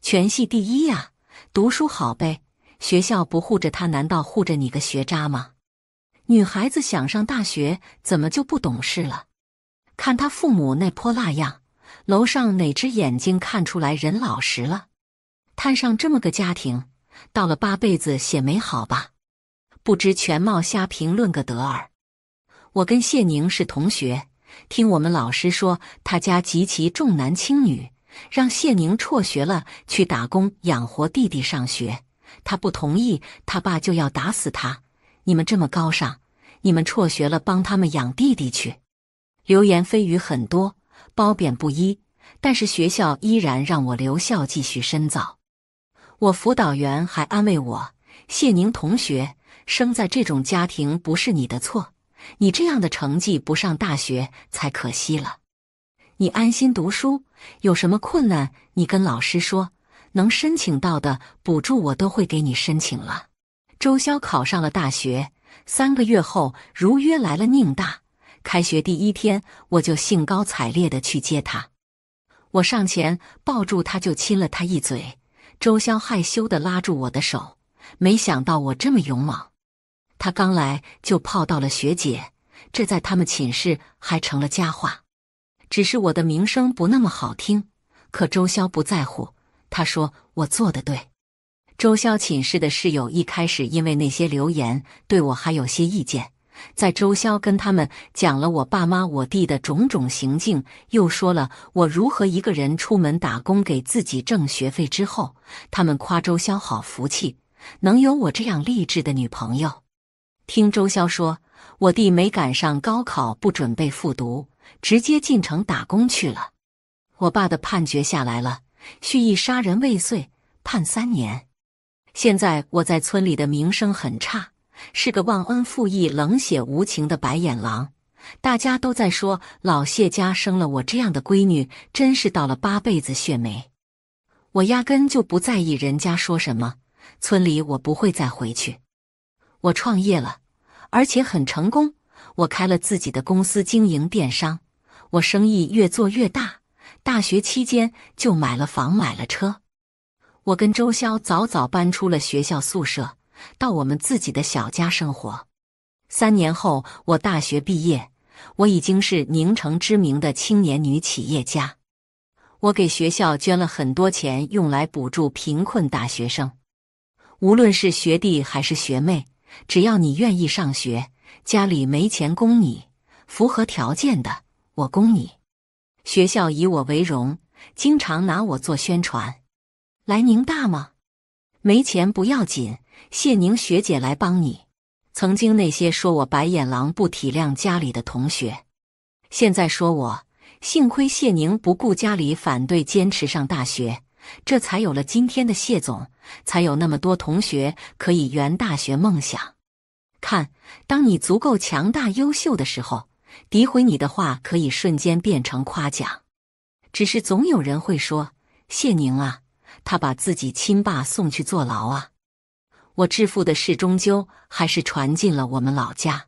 全系第一呀，读书好呗。学校不护着他，难道护着你个学渣吗？女孩子想上大学，怎么就不懂事了？看他父母那泼辣样，楼上哪只眼睛看出来人老实了？摊上这么个家庭，到了八辈子血没好吧？不知全貌瞎评论个得儿！我跟谢宁是同学，听我们老师说，他家极其重男轻女，让谢宁辍学了去打工养活弟弟上学。他不同意，他爸就要打死他。你们这么高尚，你们辍学了帮他们养弟弟去。流言蜚语很多，褒贬不一，但是学校依然让我留校继续深造。我辅导员还安慰我：“谢宁同学，生在这种家庭不是你的错，你这样的成绩不上大学才可惜了。你安心读书，有什么困难你跟老师说，能申请到的补助我都会给你申请了。”周潇考上了大学，三个月后如约来了宁大。开学第一天，我就兴高采烈地去接他。我上前抱住他，就亲了他一嘴。周潇害羞地拉住我的手，没想到我这么勇猛。他刚来就泡到了学姐，这在他们寝室还成了佳话。只是我的名声不那么好听，可周潇不在乎。他说我做的对。周潇寝室的室友一开始因为那些留言对我还有些意见。在周潇跟他们讲了我爸妈、我弟的种种行径，又说了我如何一个人出门打工给自己挣学费之后，他们夸周潇好福气，能有我这样励志的女朋友。听周潇说，我弟没赶上高考，不准备复读，直接进城打工去了。我爸的判决下来了，蓄意杀人未遂，判三年。现在我在村里的名声很差。是个忘恩负义、冷血无情的白眼狼，大家都在说老谢家生了我这样的闺女，真是倒了八辈子血霉。我压根就不在意人家说什么，村里我不会再回去。我创业了，而且很成功。我开了自己的公司，经营电商，我生意越做越大。大学期间就买了房，买了车。我跟周潇早早搬出了学校宿舍。到我们自己的小家生活。三年后，我大学毕业，我已经是宁城知名的青年女企业家。我给学校捐了很多钱，用来补助贫困大学生。无论是学弟还是学妹，只要你愿意上学，家里没钱供你，符合条件的，我供你。学校以我为荣，经常拿我做宣传。来宁大吗？没钱不要紧。谢宁学姐来帮你。曾经那些说我白眼狼、不体谅家里的同学，现在说我幸亏谢宁不顾家里反对坚持上大学，这才有了今天的谢总，才有那么多同学可以圆大学梦想。看，当你足够强大、优秀的时候，诋毁你的话可以瞬间变成夸奖。只是总有人会说：“谢宁啊，他把自己亲爸送去坐牢啊。”我致富的事终究还是传进了我们老家，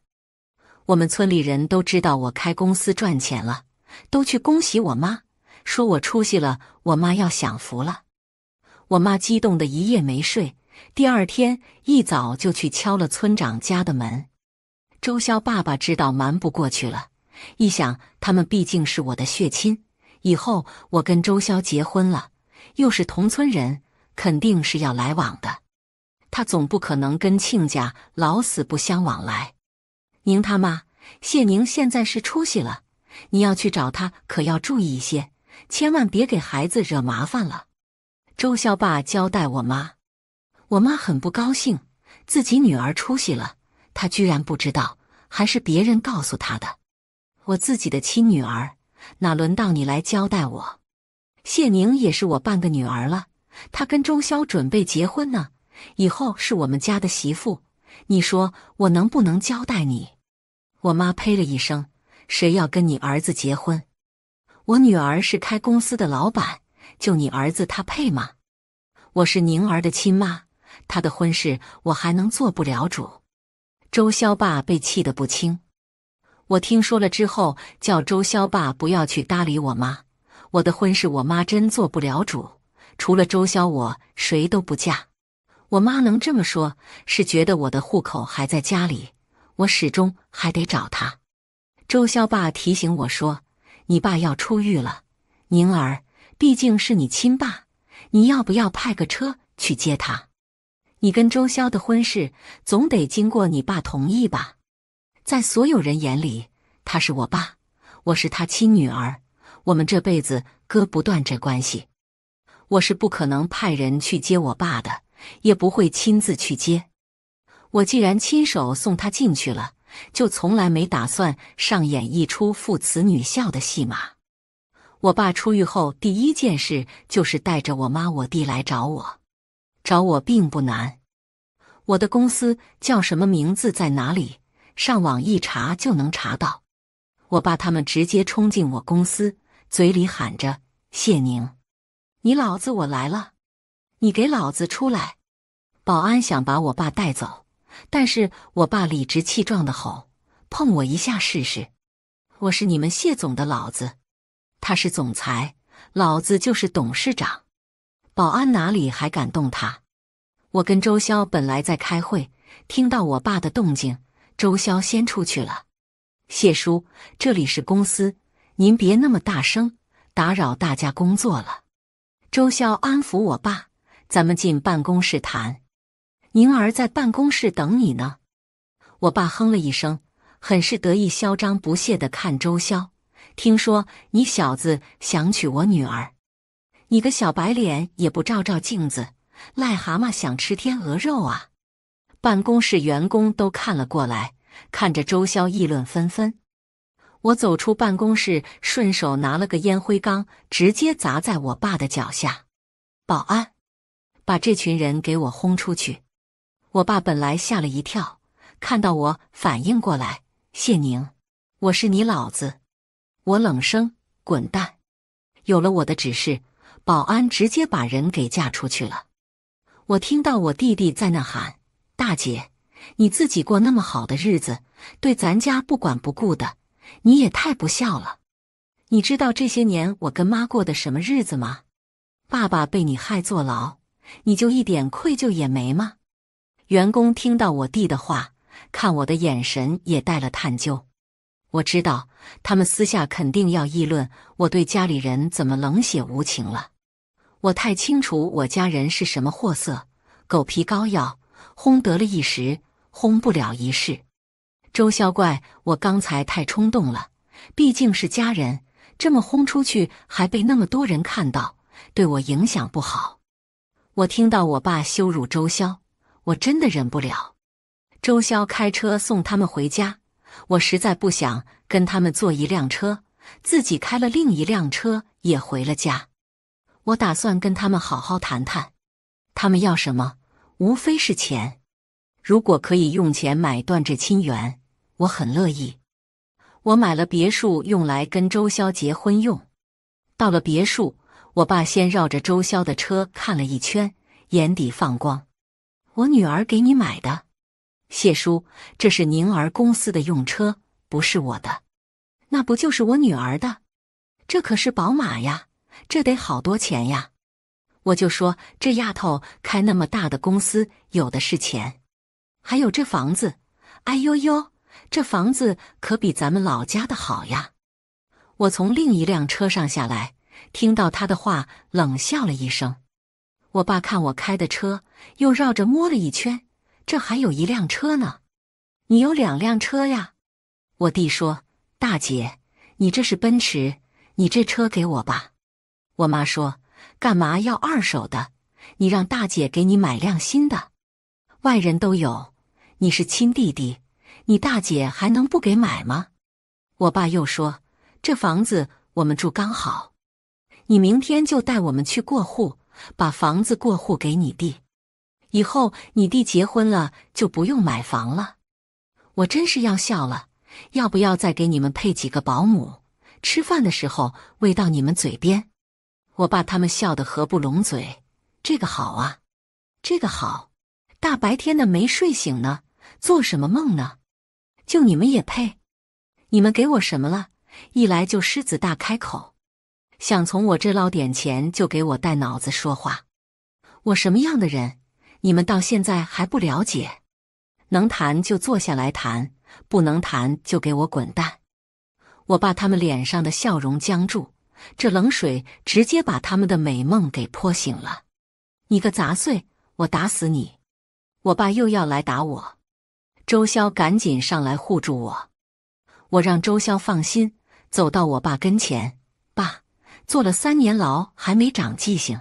我们村里人都知道我开公司赚钱了，都去恭喜我妈，说我出息了，我妈要享福了。我妈激动的一夜没睡，第二天一早就去敲了村长家的门。周潇爸爸知道瞒不过去了，一想他们毕竟是我的血亲，以后我跟周潇结婚了，又是同村人，肯定是要来往的。他总不可能跟亲家老死不相往来。宁他妈，谢宁现在是出息了，你要去找他可要注意一些，千万别给孩子惹麻烦了。周潇爸交代我妈，我妈很不高兴，自己女儿出息了，她居然不知道，还是别人告诉她的。我自己的亲女儿，哪轮到你来交代我？谢宁也是我半个女儿了，她跟周潇准备结婚呢。以后是我们家的媳妇，你说我能不能交代你？我妈呸了一声：“谁要跟你儿子结婚？我女儿是开公司的老板，就你儿子他配吗？我是宁儿的亲妈，她的婚事我还能做不了主？”周潇爸被气得不轻。我听说了之后，叫周潇爸不要去搭理我妈。我的婚事我妈真做不了主，除了周潇，我谁都不嫁。我妈能这么说，是觉得我的户口还在家里，我始终还得找他。周潇爸提醒我说：“你爸要出狱了，宁儿，毕竟是你亲爸，你要不要派个车去接他？你跟周潇的婚事总得经过你爸同意吧？在所有人眼里，他是我爸，我是他亲女儿，我们这辈子割不断这关系。我是不可能派人去接我爸的。”也不会亲自去接。我既然亲手送他进去了，就从来没打算上演一出父慈女孝的戏码。我爸出狱后第一件事就是带着我妈、我弟来找我，找我并不难。我的公司叫什么名字，在哪里？上网一查就能查到。我爸他们直接冲进我公司，嘴里喊着：“谢宁，你老子我来了。”你给老子出来！保安想把我爸带走，但是我爸理直气壮的吼：“碰我一下试试！我是你们谢总的老子，他是总裁，老子就是董事长。”保安哪里还敢动他？我跟周潇本来在开会，听到我爸的动静，周潇先出去了。谢叔，这里是公司，您别那么大声，打扰大家工作了。周潇安抚我爸。咱们进办公室谈，宁儿在办公室等你呢。我爸哼了一声，很是得意、嚣张、不屑的看周潇。听说你小子想娶我女儿，你个小白脸也不照照镜子，癞蛤蟆想吃天鹅肉啊！办公室员工都看了过来，看着周潇议论纷纷。我走出办公室，顺手拿了个烟灰缸，直接砸在我爸的脚下。保安。把这群人给我轰出去！我爸本来吓了一跳，看到我反应过来，谢宁，我是你老子！我冷声：“滚蛋！”有了我的指示，保安直接把人给架出去了。我听到我弟弟在那喊：“大姐，你自己过那么好的日子，对咱家不管不顾的，你也太不孝了！你知道这些年我跟妈过的什么日子吗？爸爸被你害坐牢。”你就一点愧疚也没吗？员工听到我弟的话，看我的眼神也带了探究。我知道他们私下肯定要议论我对家里人怎么冷血无情了。我太清楚我家人是什么货色，狗皮膏药，哄得了一时，哄不了一世。周潇怪我刚才太冲动了，毕竟是家人，这么轰出去还被那么多人看到，对我影响不好。我听到我爸羞辱周潇，我真的忍不了。周潇开车送他们回家，我实在不想跟他们坐一辆车，自己开了另一辆车也回了家。我打算跟他们好好谈谈，他们要什么，无非是钱。如果可以用钱买断这亲缘，我很乐意。我买了别墅用来跟周潇结婚用。到了别墅。我爸先绕着周潇的车看了一圈，眼底放光。我女儿给你买的，谢叔，这是宁儿公司的用车，不是我的。那不就是我女儿的？这可是宝马呀，这得好多钱呀！我就说这丫头开那么大的公司，有的是钱。还有这房子，哎呦呦，这房子可比咱们老家的好呀！我从另一辆车上下来。听到他的话，冷笑了一声。我爸看我开的车，又绕着摸了一圈。这还有一辆车呢，你有两辆车呀？我弟说：“大姐，你这是奔驰，你这车给我吧。”我妈说：“干嘛要二手的？你让大姐给你买辆新的。”外人都有，你是亲弟弟，你大姐还能不给买吗？我爸又说：“这房子我们住刚好。”你明天就带我们去过户，把房子过户给你弟，以后你弟结婚了就不用买房了。我真是要笑了，要不要再给你们配几个保姆？吃饭的时候喂到你们嘴边。我爸他们笑得合不拢嘴，这个好啊，这个好。大白天的没睡醒呢，做什么梦呢？就你们也配？你们给我什么了？一来就狮子大开口。想从我这捞点钱，就给我带脑子说话。我什么样的人，你们到现在还不了解？能谈就坐下来谈，不能谈就给我滚蛋！我爸他们脸上的笑容僵住，这冷水直接把他们的美梦给泼醒了。你个杂碎，我打死你！我爸又要来打我，周潇赶紧上来护住我。我让周潇放心，走到我爸跟前，爸。坐了三年牢还没长记性，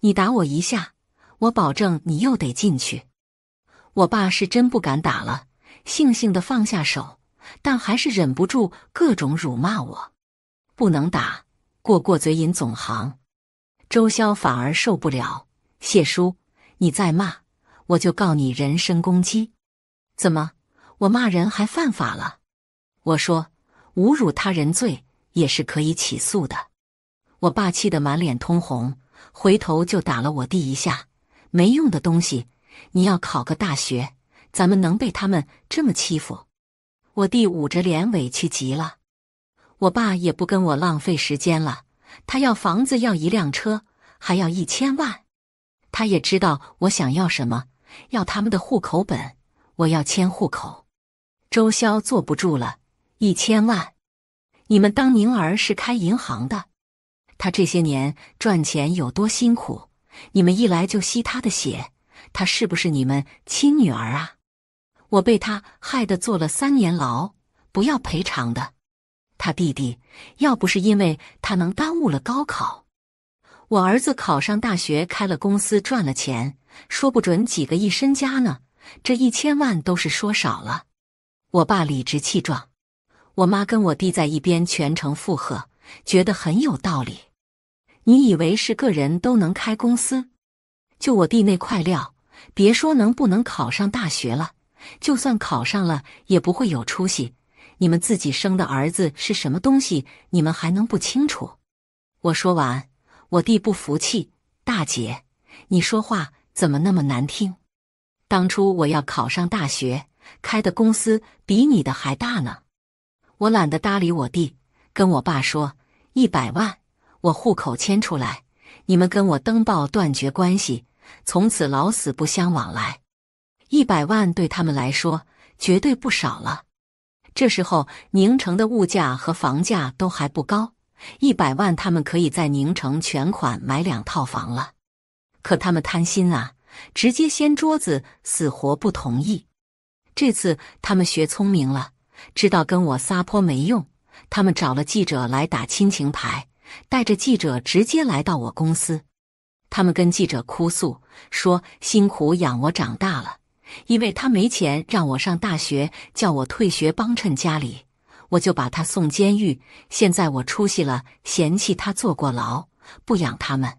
你打我一下，我保证你又得进去。我爸是真不敢打了，悻悻的放下手，但还是忍不住各种辱骂我。不能打，过过嘴瘾总行。周潇反而受不了，谢叔，你再骂我就告你人身攻击。怎么，我骂人还犯法了？我说侮辱他人罪也是可以起诉的。我爸气得满脸通红，回头就打了我弟一下。没用的东西，你要考个大学，咱们能被他们这么欺负？我弟捂着脸，委屈极了。我爸也不跟我浪费时间了，他要房子，要一辆车，还要一千万。他也知道我想要什么，要他们的户口本，我要迁户口。周潇坐不住了，一千万，你们当宁儿是开银行的？他这些年赚钱有多辛苦？你们一来就吸他的血，他是不是你们亲女儿啊？我被他害得坐了三年牢，不要赔偿的。他弟弟要不是因为他能耽误了高考，我儿子考上大学，开了公司，赚了钱，说不准几个亿身家呢。这一千万都是说少了。我爸理直气壮，我妈跟我弟在一边全程附和，觉得很有道理。你以为是个人都能开公司？就我弟那块料，别说能不能考上大学了，就算考上了也不会有出息。你们自己生的儿子是什么东西，你们还能不清楚？我说完，我弟不服气：“大姐，你说话怎么那么难听？当初我要考上大学，开的公司比你的还大呢。”我懒得搭理我弟，跟我爸说：“一百万。”我户口迁出来，你们跟我登报断绝关系，从此老死不相往来。一百万对他们来说绝对不少了。这时候宁城的物价和房价都还不高，一百万他们可以在宁城全款买两套房了。可他们贪心啊，直接掀桌子，死活不同意。这次他们学聪明了，知道跟我撒泼没用，他们找了记者来打亲情牌。带着记者直接来到我公司，他们跟记者哭诉说：“辛苦养我长大了，因为他没钱让我上大学，叫我退学帮衬家里，我就把他送监狱。现在我出息了，嫌弃他坐过牢，不养他们，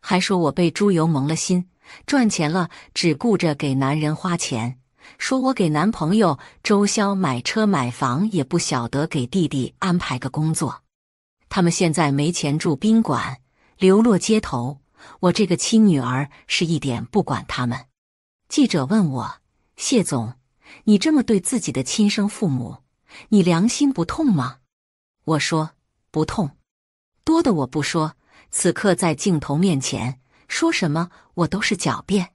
还说我被猪油蒙了心，赚钱了只顾着给男人花钱，说我给男朋友周潇买车买房，也不晓得给弟弟安排个工作。”他们现在没钱住宾馆，流落街头。我这个亲女儿是一点不管他们。记者问我：“谢总，你这么对自己的亲生父母，你良心不痛吗？”我说：“不痛。”多的我不说，此刻在镜头面前说什么，我都是狡辩。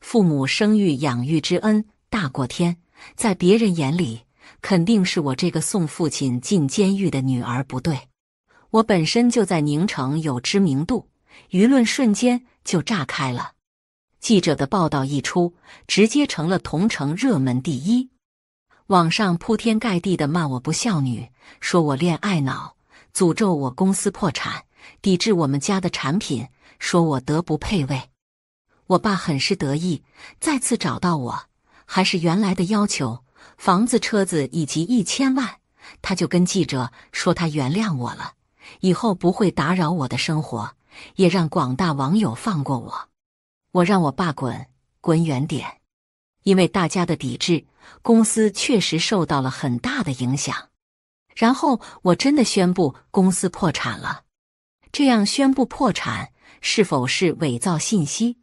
父母生育养育之恩大过天，在别人眼里，肯定是我这个送父亲进监狱的女儿不对。我本身就在宁城有知名度，舆论瞬间就炸开了。记者的报道一出，直接成了同城热门第一。网上铺天盖地的骂我不孝女，说我恋爱脑，诅咒我公司破产，抵制我们家的产品，说我德不配位。我爸很是得意，再次找到我，还是原来的要求：房子、车子以及一千万。他就跟记者说他原谅我了。以后不会打扰我的生活，也让广大网友放过我。我让我爸滚，滚远点，因为大家的抵制，公司确实受到了很大的影响。然后我真的宣布公司破产了。这样宣布破产是否是伪造信息？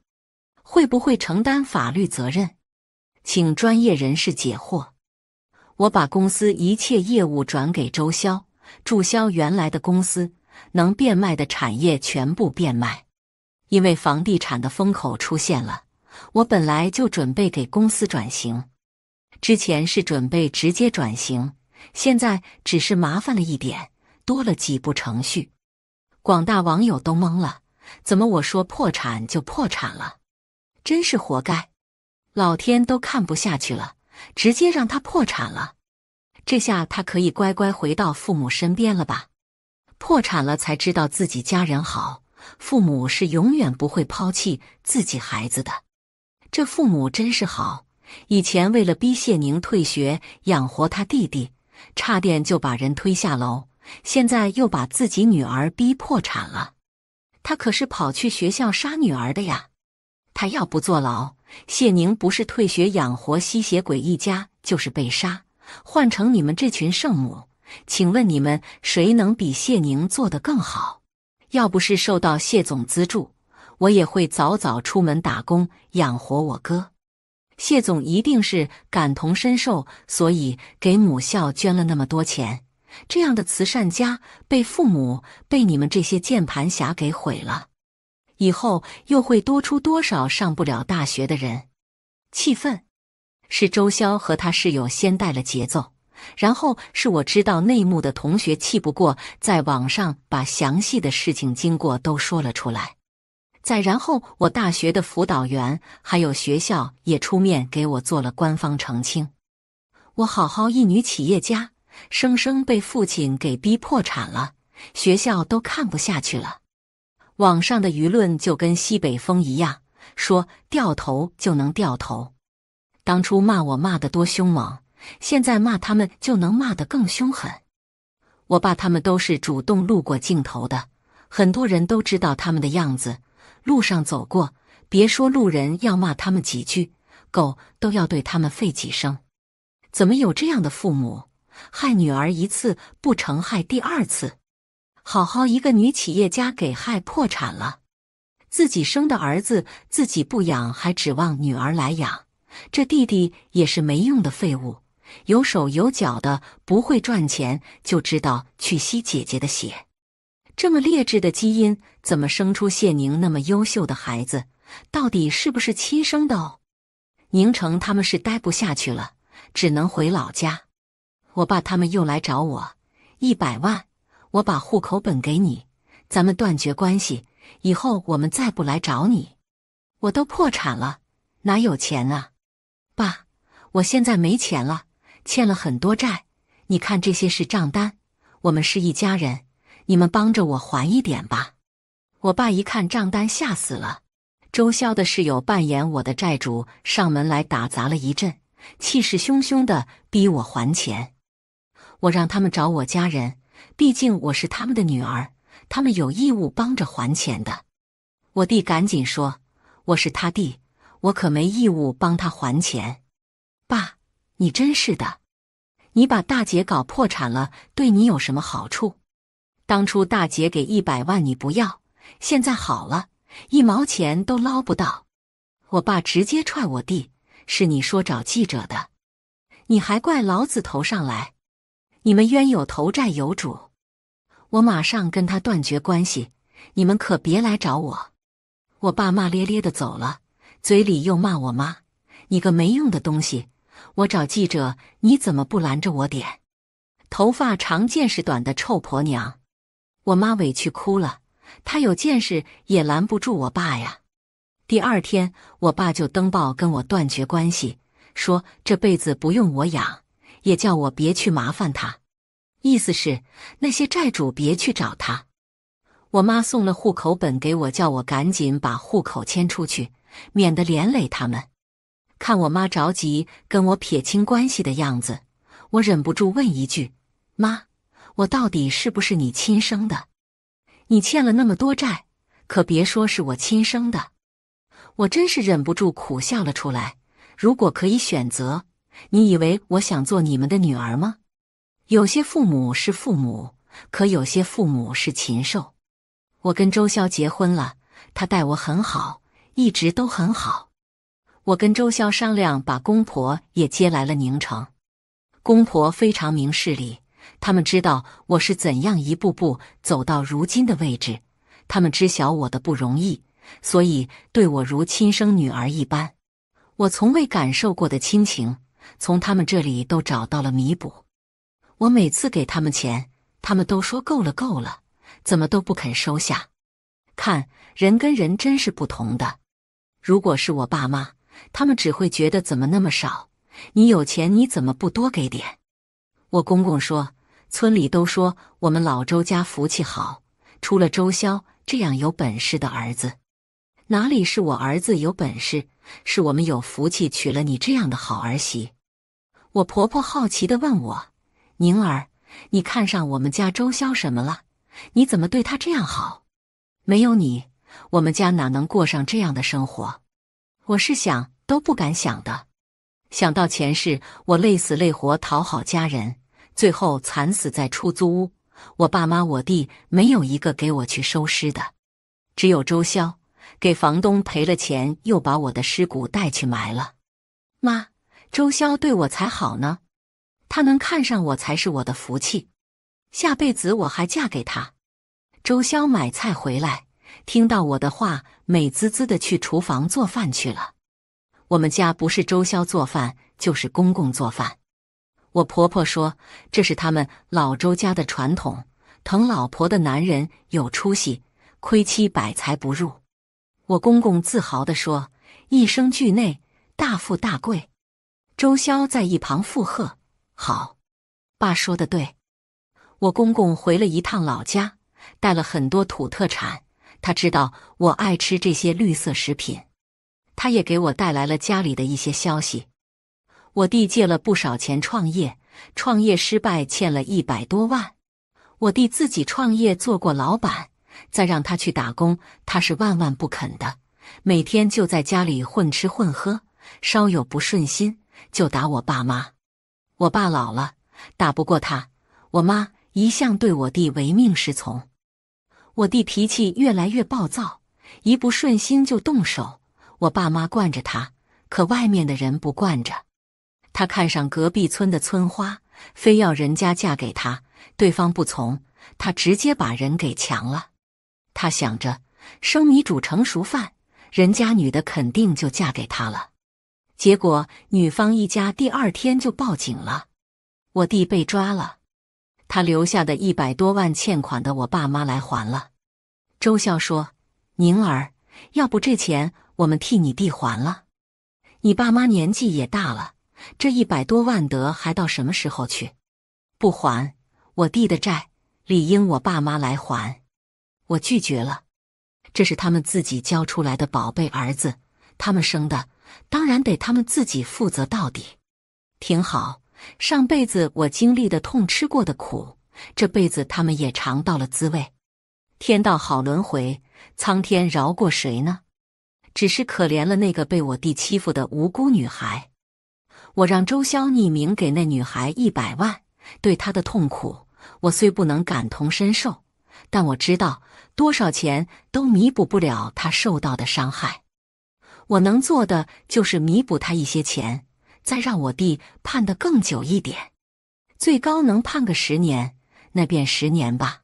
会不会承担法律责任？请专业人士解惑。我把公司一切业务转给周潇。注销原来的公司，能变卖的产业全部变卖，因为房地产的风口出现了。我本来就准备给公司转型，之前是准备直接转型，现在只是麻烦了一点，多了几步程序。广大网友都懵了，怎么我说破产就破产了？真是活该，老天都看不下去了，直接让他破产了。这下他可以乖乖回到父母身边了吧？破产了才知道自己家人好，父母是永远不会抛弃自己孩子的。这父母真是好，以前为了逼谢宁退学养活他弟弟，差点就把人推下楼；现在又把自己女儿逼破产了，他可是跑去学校杀女儿的呀！他要不坐牢，谢宁不是退学养活吸血鬼一家，就是被杀。换成你们这群圣母，请问你们谁能比谢宁做得更好？要不是受到谢总资助，我也会早早出门打工养活我哥。谢总一定是感同身受，所以给母校捐了那么多钱。这样的慈善家被父母被你们这些键盘侠给毁了，以后又会多出多少上不了大学的人？气愤。是周潇和他室友先带了节奏，然后是我知道内幕的同学气不过，在网上把详细的事情经过都说了出来。再然后，我大学的辅导员还有学校也出面给我做了官方澄清。我好好一女企业家，生生被父亲给逼破产了，学校都看不下去了。网上的舆论就跟西北风一样，说掉头就能掉头。当初骂我骂得多凶猛，现在骂他们就能骂得更凶狠。我爸他们都是主动路过镜头的，很多人都知道他们的样子。路上走过，别说路人要骂他们几句，狗都要对他们吠几声。怎么有这样的父母？害女儿一次不成，害第二次。好好一个女企业家给害破产了，自己生的儿子自己不养，还指望女儿来养。这弟弟也是没用的废物，有手有脚的不会赚钱，就知道去吸姐姐的血。这么劣质的基因，怎么生出谢宁那么优秀的孩子？到底是不是亲生的哦？宁城他们是待不下去了，只能回老家。我爸他们又来找我，一百万，我把户口本给你，咱们断绝关系，以后我们再不来找你。我都破产了，哪有钱啊？爸，我现在没钱了，欠了很多债。你看这些是账单。我们是一家人，你们帮着我还一点吧。我爸一看账单吓死了。周潇的室友扮演我的债主上门来打砸了一阵，气势汹汹的逼我还钱。我让他们找我家人，毕竟我是他们的女儿，他们有义务帮着还钱的。我弟赶紧说我是他弟。我可没义务帮他还钱，爸，你真是的！你把大姐搞破产了，对你有什么好处？当初大姐给一百万你不要，现在好了，一毛钱都捞不到。我爸直接踹我弟，是你说找记者的，你还怪老子头上来？你们冤有头债有主，我马上跟他断绝关系，你们可别来找我。我爸骂咧咧的走了。嘴里又骂我妈：“你个没用的东西！我找记者，你怎么不拦着我点？头发长见识短的臭婆娘！”我妈委屈哭了，她有见识也拦不住我爸呀。第二天，我爸就登报跟我断绝关系，说这辈子不用我养，也叫我别去麻烦他，意思是那些债主别去找他。我妈送了户口本给我，叫我赶紧把户口迁出去。免得连累他们。看我妈着急跟我撇清关系的样子，我忍不住问一句：“妈，我到底是不是你亲生的？你欠了那么多债，可别说是我亲生的。”我真是忍不住苦笑了出来。如果可以选择，你以为我想做你们的女儿吗？有些父母是父母，可有些父母是禽兽。我跟周潇结婚了，他待我很好。一直都很好，我跟周潇商量，把公婆也接来了宁城。公婆非常明事理，他们知道我是怎样一步步走到如今的位置，他们知晓我的不容易，所以对我如亲生女儿一般。我从未感受过的亲情，从他们这里都找到了弥补。我每次给他们钱，他们都说够了，够了，怎么都不肯收下。看人跟人真是不同的。如果是我爸妈，他们只会觉得怎么那么少？你有钱，你怎么不多给点？我公公说，村里都说我们老周家福气好，出了周潇这样有本事的儿子，哪里是我儿子有本事，是我们有福气娶了你这样的好儿媳。我婆婆好奇的问我，宁儿，你看上我们家周潇什么了？你怎么对他这样好？没有你？我们家哪能过上这样的生活？我是想都不敢想的。想到前世我累死累活讨好家人，最后惨死在出租屋，我爸妈、我弟没有一个给我去收尸的，只有周潇给房东赔了钱，又把我的尸骨带去埋了。妈，周潇对我才好呢，他能看上我才是我的福气。下辈子我还嫁给他。周潇买菜回来。听到我的话，美滋滋的去厨房做饭去了。我们家不是周潇做饭，就是公公做饭。我婆婆说这是他们老周家的传统，疼老婆的男人有出息，亏妻百财不入。我公公自豪地说：“一生聚内，大富大贵。”周潇在一旁附和：“好，爸说的对。”我公公回了一趟老家，带了很多土特产。他知道我爱吃这些绿色食品，他也给我带来了家里的一些消息。我弟借了不少钱创业，创业失败，欠了一百多万。我弟自己创业做过老板，再让他去打工，他是万万不肯的。每天就在家里混吃混喝，稍有不顺心就打我爸妈。我爸老了，打不过他；我妈一向对我弟唯命是从。我弟脾气越来越暴躁，一不顺心就动手。我爸妈惯着他，可外面的人不惯着。他看上隔壁村的村花，非要人家嫁给他，对方不从，他直接把人给强了。他想着生米煮成熟饭，人家女的肯定就嫁给他了。结果女方一家第二天就报警了，我弟被抓了。他留下的一百多万欠款的，我爸妈来还了。周孝说：“宁儿，要不这钱我们替你弟还了？你爸妈年纪也大了，这一百多万得还到什么时候去？不还，我弟的债理应我爸妈来还。”我拒绝了。这是他们自己教出来的宝贝儿子，他们生的，当然得他们自己负责到底。挺好。上辈子我经历的痛吃过的苦，这辈子他们也尝到了滋味。天道好轮回，苍天饶过谁呢？只是可怜了那个被我弟欺负的无辜女孩。我让周潇匿名给那女孩一百万，对她的痛苦，我虽不能感同身受，但我知道多少钱都弥补不了她受到的伤害。我能做的就是弥补她一些钱。再让我弟判的更久一点，最高能判个十年，那便十年吧。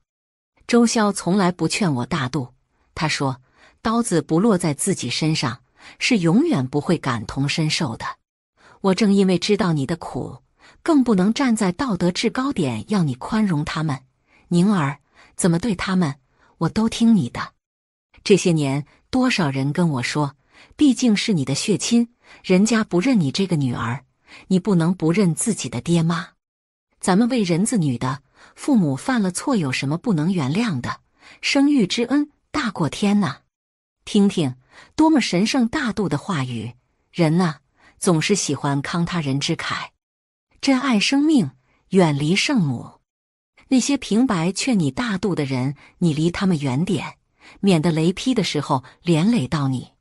周潇从来不劝我大度，他说刀子不落在自己身上，是永远不会感同身受的。我正因为知道你的苦，更不能站在道德制高点要你宽容他们。宁儿，怎么对他们，我都听你的。这些年，多少人跟我说，毕竟是你的血亲。人家不认你这个女儿，你不能不认自己的爹妈。咱们为人子女的，父母犯了错有什么不能原谅的？生育之恩大过天呐！听听多么神圣大度的话语。人呐，总是喜欢慷他人之慨。珍爱生命，远离圣母。那些平白劝你大度的人，你离他们远点，免得雷劈的时候连累到你。